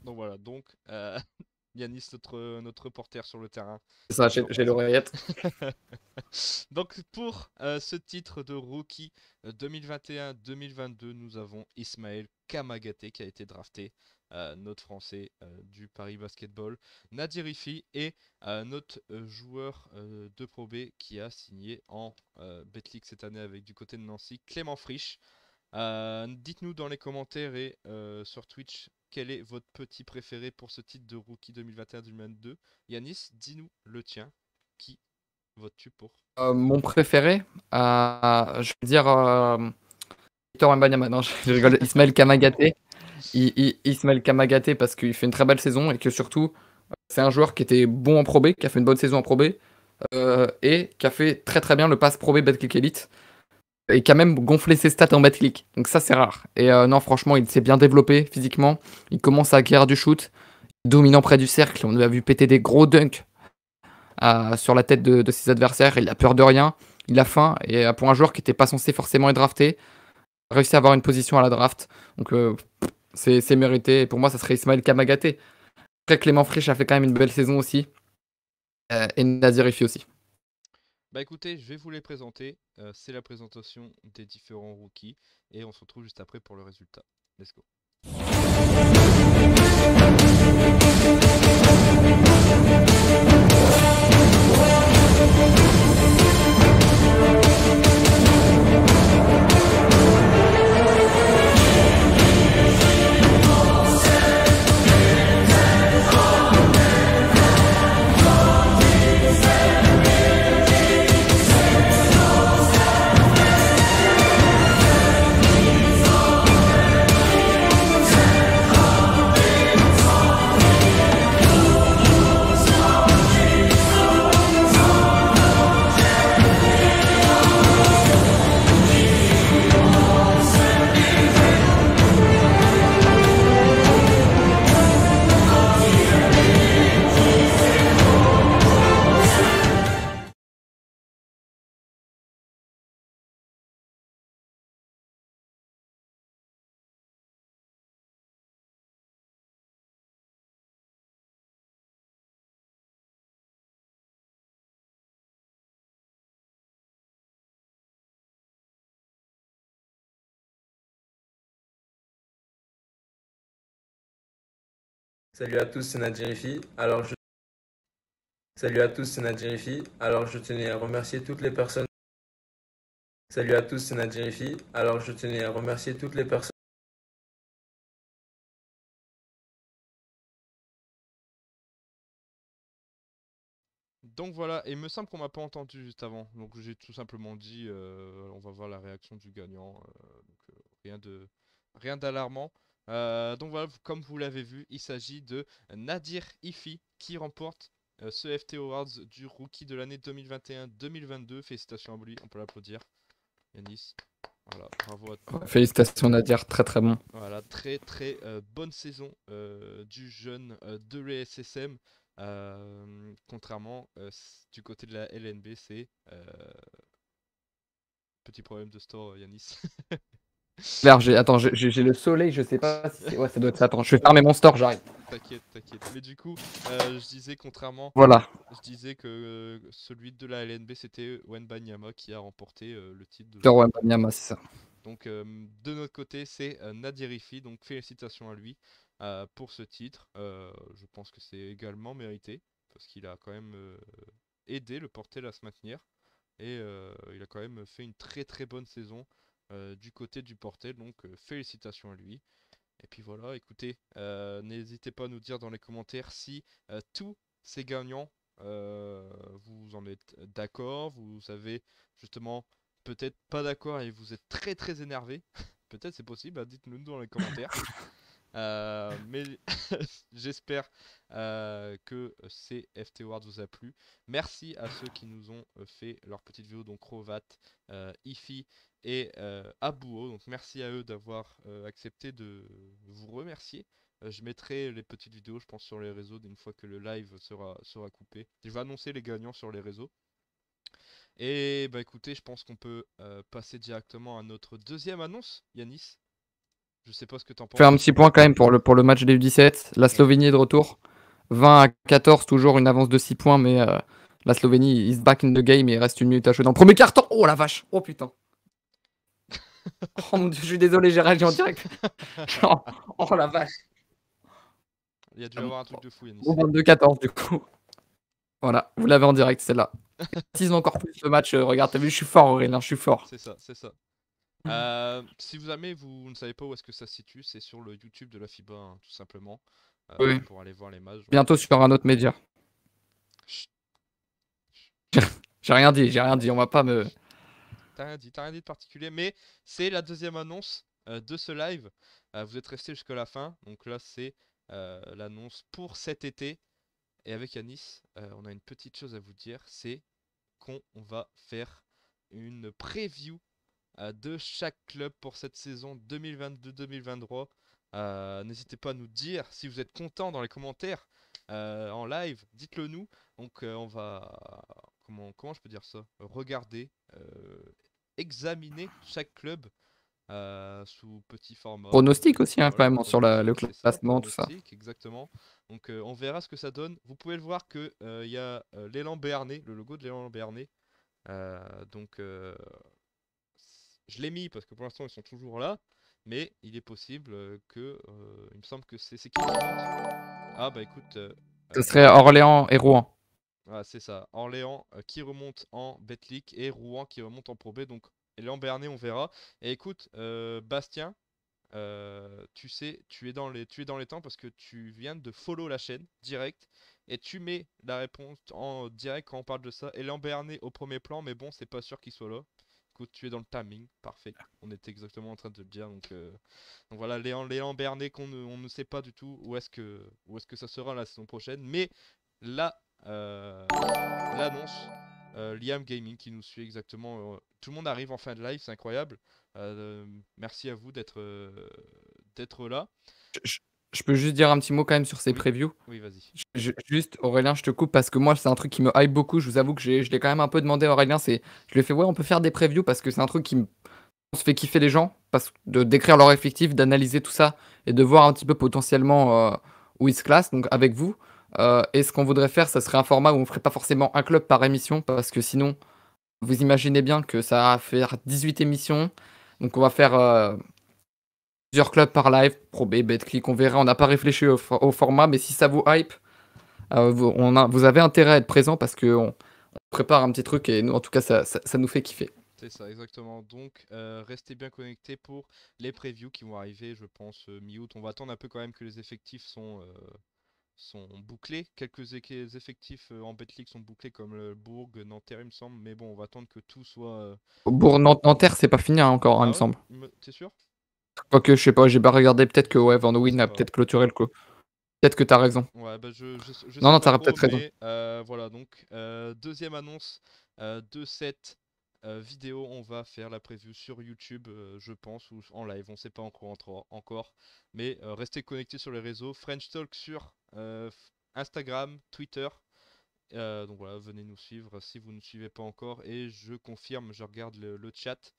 Donc voilà, donc euh, Yanis, notre, reporter sur le terrain. j'ai l'oreillette. Donc pour euh, ce titre de rookie 2021-2022, euh, nous avons Ismaël Kamagaté qui a été drafté, euh, notre français du Paris Basketball, Nadir Ifi et notre joueur de Pro B qui a signé en Betlic cette année avec du côté de Nancy, Clément Frisch. Dites-nous dans les commentaires et sur Twitch quel est votre petit préféré pour ce titre de rookie 2021-2022 Yanis, dis-nous le tien. Qui votes-tu pour euh, Mon préféré, euh, je veux dire euh, Victor Non, je rigole. Ismaël Kamagaté. Ismaël Kamagaté parce qu'il fait une très belle saison et que surtout, euh, c'est un joueur qui était bon en Pro qui a fait une bonne saison en Pro B et qui a fait très très bien le pass Pro B Elite et qui a même gonflé ses stats en clic. Donc ça, c'est rare. Et euh, non, franchement, il s'est bien développé physiquement. Il commence à acquérir du shoot, dominant près du cercle. On l'a vu péter des gros dunks euh, sur la tête de, ses adversaires. Il a peur de rien. Il a faim. Et euh, pour un joueur qui n'était pas censé forcément être drafté, réussi à avoir une position à la draft. Donc c'est mérité. Et pour moi, ça serait Ismaël Kamagaté. Après, Clément Frisch a fait quand même une belle saison aussi. et Nazirifi aussi. Bah écoutez, je vais vous les présenter. Euh, c'est la présentation des différents rookies et on se retrouve juste après pour le résultat. Let's go. Salut à tous, c'est Nadjirifi. Alors je Salut à tous, c'est Alors je tenais à remercier toutes les personnes Salut à tous, c'est Alors je tenais à remercier toutes les personnes Donc voilà, il me semble qu'on m'a pas entendu juste avant. Donc j'ai tout simplement dit, euh, on va voir la réaction du gagnant. Euh, euh, rien de rien d'alarmant. Euh, donc voilà, comme vous l'avez vu, il s'agit de Nadir Ifi qui remporte euh, ce FT Awards du rookie de l'année 2021-2022. Félicitations à lui, on peut l'applaudir. Yanis. Voilà, bravo à toi. Félicitations Nadir, très très bon. Voilà, très très euh, bonne saison du jeune de l'ESSM. contrairement du côté de la LNB, c'est petit problème de store, Yanis. attends, j'ai le soleil, je sais pas si Ouais, ça doit être ça. Attends, je vais fermer mon store, j'arrive. T'inquiète, t'inquiète. Mais du coup, euh, je disais contrairement. Voilà. Je disais que euh, celui de la LNB, c'était Wenbanyama qui a remporté euh, le titre de. Banyama, c'est ça. Donc, de notre côté, c'est Nadirifi. Donc, félicitations à lui pour ce titre. je pense que c'est également mérité parce qu'il a quand même aidé le porter à se maintenir. Et il a quand même fait une très très bonne saison. Euh, du côté du porté. Donc euh, félicitations à lui. Et puis voilà, écoutez, euh, n'hésitez pas à nous dire dans les commentaires si tous ces gagnants vous en êtes d'accord, vous savez justement peut-être pas d'accord et vous êtes très très énervé. peut-être c'est possible, hein, dites-nous dans les commentaires. mais j'espère que ces FT vous a plu. Merci à ceux qui nous ont fait leur petite vidéo, donc Rovat, Ifi et euh, à bout, Donc merci à eux d'avoir euh, accepté de vous remercier. Euh, je mettrai les petites vidéos, je pense, sur les réseaux une fois que le live sera, sera coupé. Je vais annoncer les gagnants sur les réseaux. Et bah écoutez, je pense qu'on peut passer directement à notre deuxième annonce, Yanis. Je sais pas ce que t'en penses. Faire un petit point quand même pour le, pour le match des U17. La Slovénie est de retour. 20 à 14, toujours une avance de 6 points, mais la Slovénie is back in the game et reste une minute à jouer dans le premier carton. Oh la vache! Oh putain! oh mon dieu, je suis désolé, j'ai réagi en direct. oh, la vache. Il y a dû y avoir un truc de fou, Yannis. 22-14 du coup. Voilà, vous l'avez en direct, celle-là. Précise encore plus le match. Euh, regarde, t'as vu, je suis fort, Aurélien, je suis fort. C'est ça, c'est ça. Euh, si vous aimez, vous ne savez pas où est-ce que ça se situe, c'est sur le YouTube de la FIBA, hein, tout simplement. Euh, pour aller voir les matchs. Bientôt sur un autre média. j'ai rien dit, j'ai rien dit, on va pas me rien dit, rien dit de particulier, mais c'est la deuxième annonce euh, de ce live. Euh, vous êtes resté jusqu'à la fin, donc là c'est euh, l'annonce pour cet été. Et avec anis on a une petite chose à vous dire, c'est qu'on va faire une preview de chaque club pour cette saison 2022-2023. N'hésitez pas à nous dire si vous êtes content dans les commentaires en live, dites-le nous. Donc on va comment comment je peux dire ça Regarder examiner chaque club euh, sous petit format. Pronostic aussi, un hein, sur le classement, tout ça. Exactement. Donc euh, on verra ce que ça donne. Vous pouvez le voir que euh, il y a l'élan Béarnais, le logo de l'élan Béarnais. donc je l'ai mis parce que pour l'instant ils sont toujours là, mais il est possible que il me semble que c'est qui Ah bah écoute. Ce serait Orléans et Rouen. Voilà, c'est ça. Orléans euh, qui remonte en Betlic et Rouen qui remonte en Pro B. Donc, Léon Bernet, on verra. Et écoute, euh, Bastien, euh, tu sais, tu es, dans les, tu dans les temps parce que tu viens de follow la chaîne direct et tu mets la réponse en direct quand on parle de ça. Et Bernet au premier plan, mais bon, c'est pas sûr qu'il soit là. Écoute, tu es dans le timing, parfait. On était exactement en train de le dire. Donc, donc voilà, Léon, Léon Bernet, qu'on ne, on ne sait pas du tout où est-ce que, où est-ce que ça sera la saison prochaine. Mais là, euh, l'annonce. Euh, Liam Gaming qui nous suit exactement. Euh, tout le monde arrive en fin de live, c'est incroyable. merci à vous d'être d'être là. Je, peux juste dire un petit mot quand même sur ces previews. Oui, vas-y. Juste, Aurélien, je te coupe parce que moi, c'est un truc qui me hype beaucoup. Je vous avoue que je l'ai quand même un peu demandé à Aurélien. C'est, je lui ai fait, ouais, on peut faire des previews parce que c'est un truc qui me on se fait kiffer les gens, parce, de décrire leur effectif, d'analyser tout ça et de voir un petit peu potentiellement où ils se classent. Donc, avec vous, euh, et ce qu'on voudrait faire, ça serait un format où on ne ferait pas forcément un club par émission, parce que sinon, vous imaginez bien que ça va faire 18 émissions. Donc on va faire euh, plusieurs clubs par live, probé, bête, clic, on verra. On n'a pas réfléchi au, format, mais si ça vous hype, euh, vous, on vous, avez intérêt à être présent parce que on prépare un petit truc et nous, en tout cas, ça, nous fait kiffer. C'est ça, exactement. Donc, restez bien connectés pour les previews qui vont arriver, je pense, mi-août. On va attendre un peu quand même que les effectifs sont, sont bouclés. Quelques effectifs euh, en Betlic sont bouclés, comme le euh, Bourg, Nanterre, il me semble. Mais bon, on va attendre que tout soit. Euh, Bourg, Nanterre, c'est pas fini hein, encore, hein, il me ah semble. T'es sûr Quoique, je sais pas, j'ai pas regardé. Peut-être que ouais, Van Wyn a peut-être clôturé le coup. Peut-être que t'as raison. Ouais, bah je, non, non, t'as peut-être raison. voilà, donc, deuxième annonce 2 de euh, vidéo, on va faire la preview sur YouTube, euh, je pense, ou en live, on sait pas encore. encore mais euh, restez connectés sur les réseaux. French Talk sur Instagram, Twitter. donc voilà, venez nous suivre si vous ne suivez pas encore. Et je confirme, je regarde le, le chat.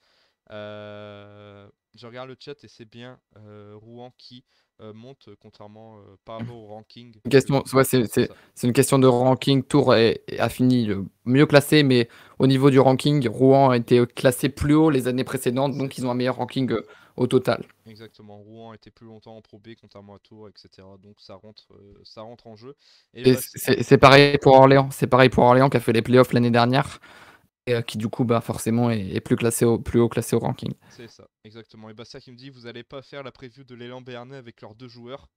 je regarde le chat et c'est bien Rouen qui euh, monte, euh, contrairement euh, par rapport mmh. au ranking. c'est, une question de ranking. tour est, a fini le mieux classé, mais au niveau du ranking, Rouen a été classé plus haut les années précédentes, donc ils ont un meilleur ranking au total. Exactement. Rouen était plus longtemps en Pro B, contrairement à Tours, etc. Donc ça rentre, ça rentre en jeu. Et, c'est, pareil pour Orléans. C'est pareil pour Orléans qui a fait les playoffs l'année dernière. Euh, qui du coup bah, forcément est, plus, classé au, plus haut classé au ranking. C'est ça, exactement. Et bah, ça qui me dit vous n'allez pas faire la preview de l'élan Béarnais avec leurs deux joueurs.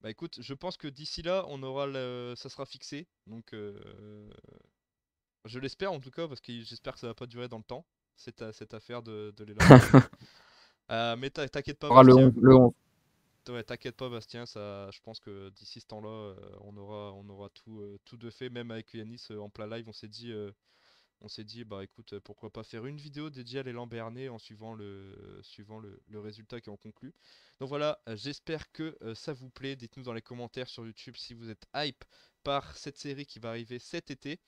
Bah écoute, je pense que d'ici là, on aura le... ça sera fixé. Donc euh, je l'espère en tout cas, parce que j'espère que ça va pas durer dans le temps, cette, euh, cette affaire de, l'élan. mais t'inquiète pas. le Ouais, t'inquiète pas Bastien, ça, je pense que d'ici ce temps-là, on aura, on aura tout, tout de fait. Même avec Yanis en plein live, on s'est dit, on s'est dit, bah écoute, euh, pourquoi pas faire une vidéo dédiée à l'élan lambernais en suivant le, euh, suivant le, résultat qui en conclut. Donc voilà, euh, j'espère que ça vous plaît. Dites-nous dans les commentaires sur YouTube si vous êtes hype par cette série qui va arriver cet été.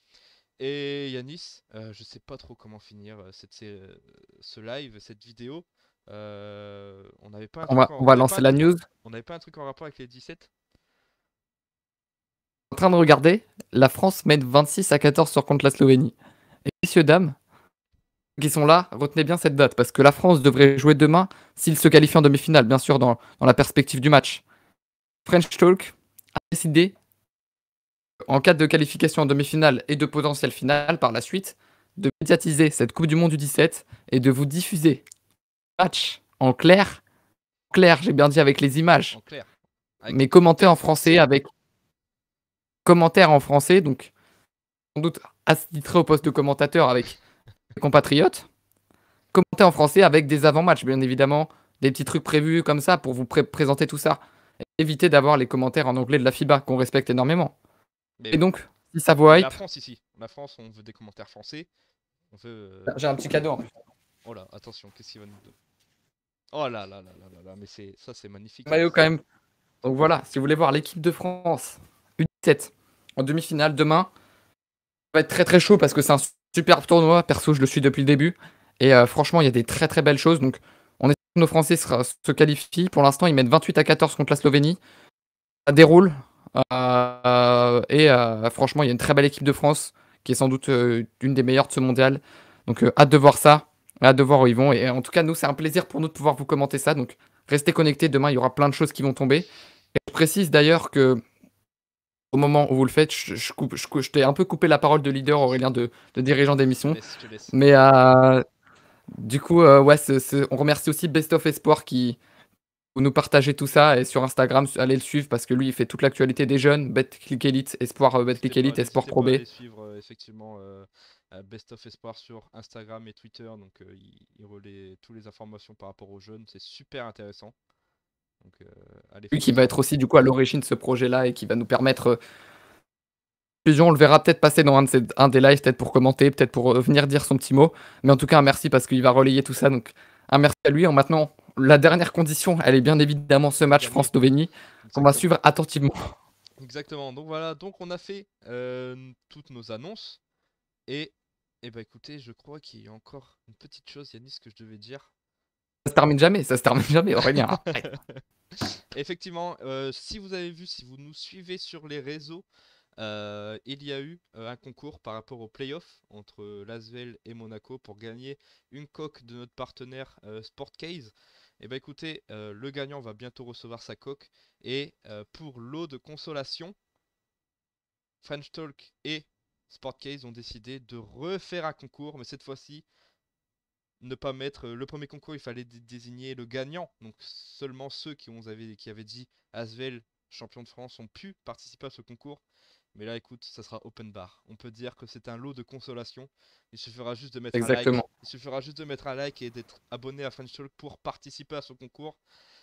Et Yanis, je je sais pas trop comment finir ce live, cette vidéo. on avait pas. va, lancer la news. On n'avait pas un truc en rapport avec les 17 En train de regarder, la France met 26 à 14 sur contre la Slovénie messieurs, dames, qui sont là, retenez bien cette date, parce que la France devrait jouer demain s'il se qualifie en demi-finale, bien sûr, dans, la perspective du match. French Talk a décidé, en cas de qualification en demi-finale et de potentiel finale par la suite, de médiatiser cette Coupe du Monde du 17 et de vous diffuser match en clair, clair, j'ai bien dit avec les images, clair. mais commenté en français avec commentaires en français, donc sans doute assitré au poste de commentateur avec compatriotes, commenter en français avec des avant-matchs, bien évidemment, des petits trucs prévus comme ça pour vous présenter tout ça. Évitez éviter d'avoir les commentaires en anglais de la FIBA, qu'on respecte énormément. et donc, si ça vaut La France, ici. La France, on veut des commentaires français. On veut. Euh, J'ai un petit cadeau en plus. Oh là, attention, qu'est-ce qu'il va nous donner Oh là là là là là, là mais ça, c'est magnifique. quand même. Donc voilà, si vous voulez voir l'équipe de France une 17 en demi-finale demain, va être très très chaud parce que c'est un superbe tournoi. Perso, je le suis depuis le début. Et euh, franchement, il y a des très très belles choses. Donc, on est nos Français se, se qualifient. Pour l'instant, ils mettent 28 à 14 contre la Slovénie. Ça déroule. Euh, et euh, franchement, il y a une très belle équipe de France qui est sans doute une des meilleures de ce mondial. Donc, hâte de voir ça. Hâte de voir où ils vont. Et en tout cas, nous, c'est un plaisir pour nous de pouvoir vous commenter ça. Donc, restez connectés. Demain, il y aura plein de choses qui vont tomber. Et je précise d'ailleurs que au moment où vous le faites, je, coupe, je, t'ai un peu coupé la parole de leader Aurélien, de, de dirigeant d'émission. Mais euh, du coup, euh, ouais, on remercie aussi Best of Espoir qui nous partageait tout ça. Et sur Instagram, allez le suivre parce que lui, il fait toute l'actualité des jeunes. Click Elite, Espoir, euh, Click Elite, Espoir Pro B. suivre effectivement Best of Espoir sur Instagram et Twitter. Donc, il, il relaie toutes les informations par rapport aux jeunes. C'est super intéressant. Donc, euh, Lui qui va être aussi du coup à l'origine de ce projet-là et qui va nous permettre euh, on le verra peut-être passer dans un, de ces, un des lives, peut-être pour commenter, peut-être pour euh, venir dire son petit mot. Mais en tout cas, un merci parce qu'il va relayer tout ça. Donc, un merci à lui. En maintenant, la dernière condition, elle est bien évidemment ce match france noveni qu'on va suivre attentivement. Exactement. Donc voilà, donc on a fait toutes nos annonces. Et, et eh ben, écoutez, je crois qu'il y a encore une petite chose, Yannis, que je devais dire se termine jamais, ça se termine jamais, Aurélien. Effectivement, euh, si vous avez vu, si vous nous suivez sur les réseaux, euh, il y a eu euh, un concours par rapport au playoff entre Lasvel et Monaco pour gagner une coque de notre partenaire Sportcase. Et eh ben écoutez, le gagnant va bientôt recevoir sa coque. Et pour l'eau de consolation, French Talk et Sportcase ont décidé de refaire un concours, mais cette fois-ci ne pas mettre euh, le premier concours, il fallait désigner le gagnant. Donc seulement ceux qui, qui avaient dit Asvel champion de France ont pu participer à ce concours. Mais là, écoute, ça sera open bar. On peut dire que c'est un lot de consolation. Il suffira juste de mettre un like. juste de mettre un like et d'être abonné à French Talk pour participer à ce concours.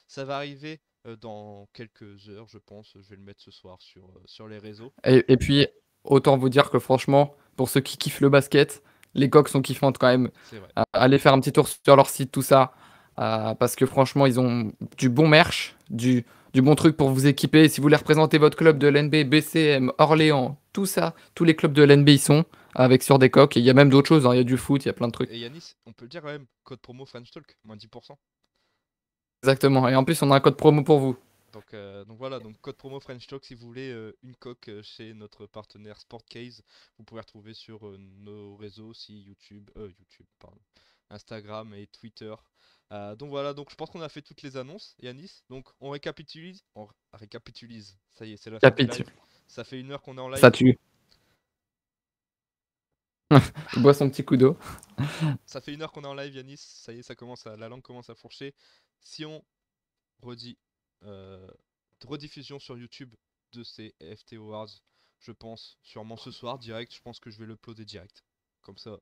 Ça va arriver euh, dans quelques heures, je pense. Je vais le mettre ce soir sur, euh, sur les réseaux. et puis, autant vous dire que franchement, pour ceux qui kiffent le basket, les coques sont kiffantes quand même. Euh, allez faire un petit tour sur leur site, tout ça. Euh, parce que franchement, ils ont du bon merch, du, du bon truc pour vous équiper. Si vous voulez représenter votre club de l'NB, BCM, Orléans, tout ça, tous les clubs de l'NB y sont, avec sur des coques. Et il y a même d'autres choses, hein. il y a du foot, il y a plein de trucs. Et Yanis, on peut le dire quand même, code promo Fanstalk, moins 10%. Exactement, et en plus, on a un code promo pour vous. Euh, donc, voilà, donc code promo French Talk si vous voulez euh, une coque euh, chez notre partenaire Sportcase. Vous pouvez retrouver sur nos réseaux si YouTube, YouTube pardon, Instagram et Twitter. donc voilà, donc je pense qu'on a fait toutes les annonces, Yanis. Donc on récapitule, on récapitule. Ça y est, c'est la Ça fait une heure qu'on est en live. Ça tue. bois son petit coup d'eau. ça fait une heure qu'on est en live, Yanis. Ça y est, ça commence à, la langue commence à fourcher. Si on redit euh, rediffusion sur YouTube de ces FT Awards, je pense, sûrement ce soir direct. Je pense que je vais le direct. Comme ça,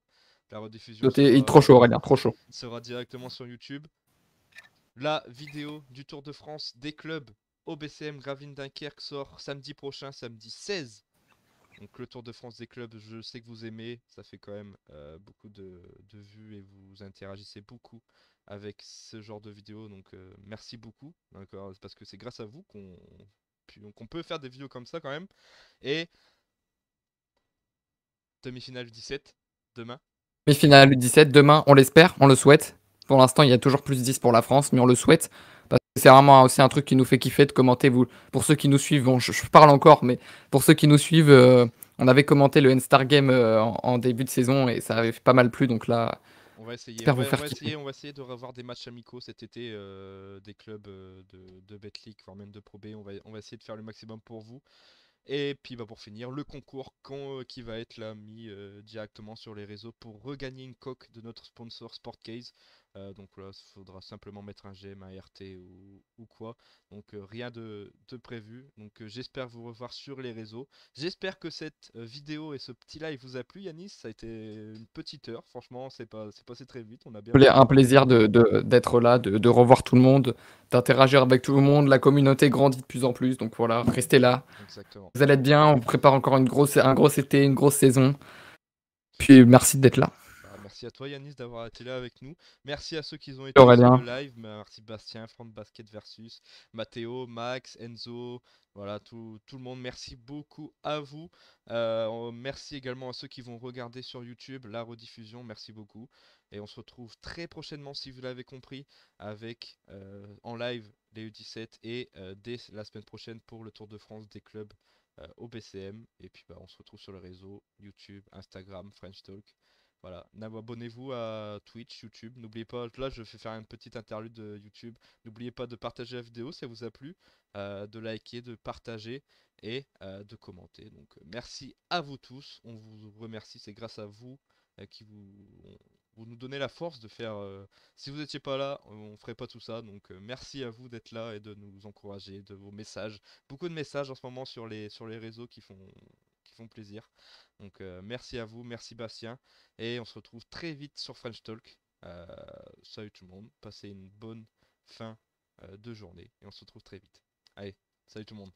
la rediffusion. il est trop chaud, Aurélien, trop chaud. Sera directement sur YouTube. La vidéo du Tour de France des clubs au BCM Gravine Dunkerque sort samedi prochain, samedi 16. Donc le Tour de France des clubs, je sais que vous aimez, ça fait quand même euh, beaucoup de, de vues et vous interagissez beaucoup avec ce genre de vidéo, Donc euh, merci beaucoup, Parce que c'est grâce à vous qu'on peut faire des vidéos comme ça quand même. Et demi-finale 17 demain. Demi-finale 17 demain, on l'espère, on le souhaite. Pour l'instant, il y a toujours plus 10 pour la France, mais on le souhaite. Parce que c'est vraiment aussi un truc qui nous fait kiffer de commenter. Vous, pour ceux qui nous suivent, bon, je, parle encore, mais pour ceux qui nous suivent, euh, on avait commenté le N-Star Game euh, en, en, début de saison et ça avait pas mal plu. Donc là, on va essayer. On essayer de revoir des matchs amicaux cet été, euh, des clubs euh, de, de Bet voire même de Pro B. On va, on va essayer de faire le maximum pour vous. Et puis bah, pour finir, le concours euh, qui va être là mis directement sur les réseaux pour regagner une coque de notre sponsor Sportcase. Euh, donc là, il faudra simplement mettre un GM, un RT ou, ou quoi. Donc euh, rien de, de, prévu. Donc euh, j'espère vous revoir sur les réseaux. J'espère que cette vidéo et ce petit live vous a plu, Yanis. Ça a été une petite heure. Franchement, c'est pas, passé très vite. On a bien. Un plaisir d'être de, d'être là, de, revoir tout le monde, d'interagir avec tout le monde. La communauté grandit de plus en plus. Donc voilà, restez là. Vous allez être bien. On prépare encore une grosse, un gros été, une grosse saison. Puis merci d'être là à toi Yanis d'avoir été là avec nous. Merci à ceux qui ont été sur le live. Merci Bastien, France Basket versus, Matteo, Max, Enzo, voilà tout, le monde. Merci beaucoup à vous. Euh, merci également à ceux qui vont regarder sur YouTube la rediffusion. Merci beaucoup. Et on se retrouve très prochainement, si vous l'avez compris, avec euh, en live les U17 e et euh, dès la semaine prochaine pour le Tour de France des clubs au BCM. Et puis bah, on se retrouve sur le réseau YouTube, Instagram, French Talk. Voilà, abonnez-vous à Twitch, YouTube. N'oubliez pas, là je vais faire une petite interlude de YouTube. N'oubliez pas de partager la vidéo si elle vous a plu, euh, de liker, de partager et euh, de commenter. Donc euh, merci à vous tous, on vous remercie, c'est grâce à vous qui vous, nous donnez la force de faire. si vous n'étiez pas là, on ne ferait pas tout ça. Donc merci à vous d'être là et de nous encourager, de vos messages. Beaucoup de messages en ce moment sur les, sur les réseaux qui font font plaisir. Donc euh, merci à vous, merci Bastien. Et on se retrouve très vite sur French Talk. Euh, salut tout le monde, passez une bonne fin euh, de journée. Et on se retrouve très vite. Allez, salut tout le monde.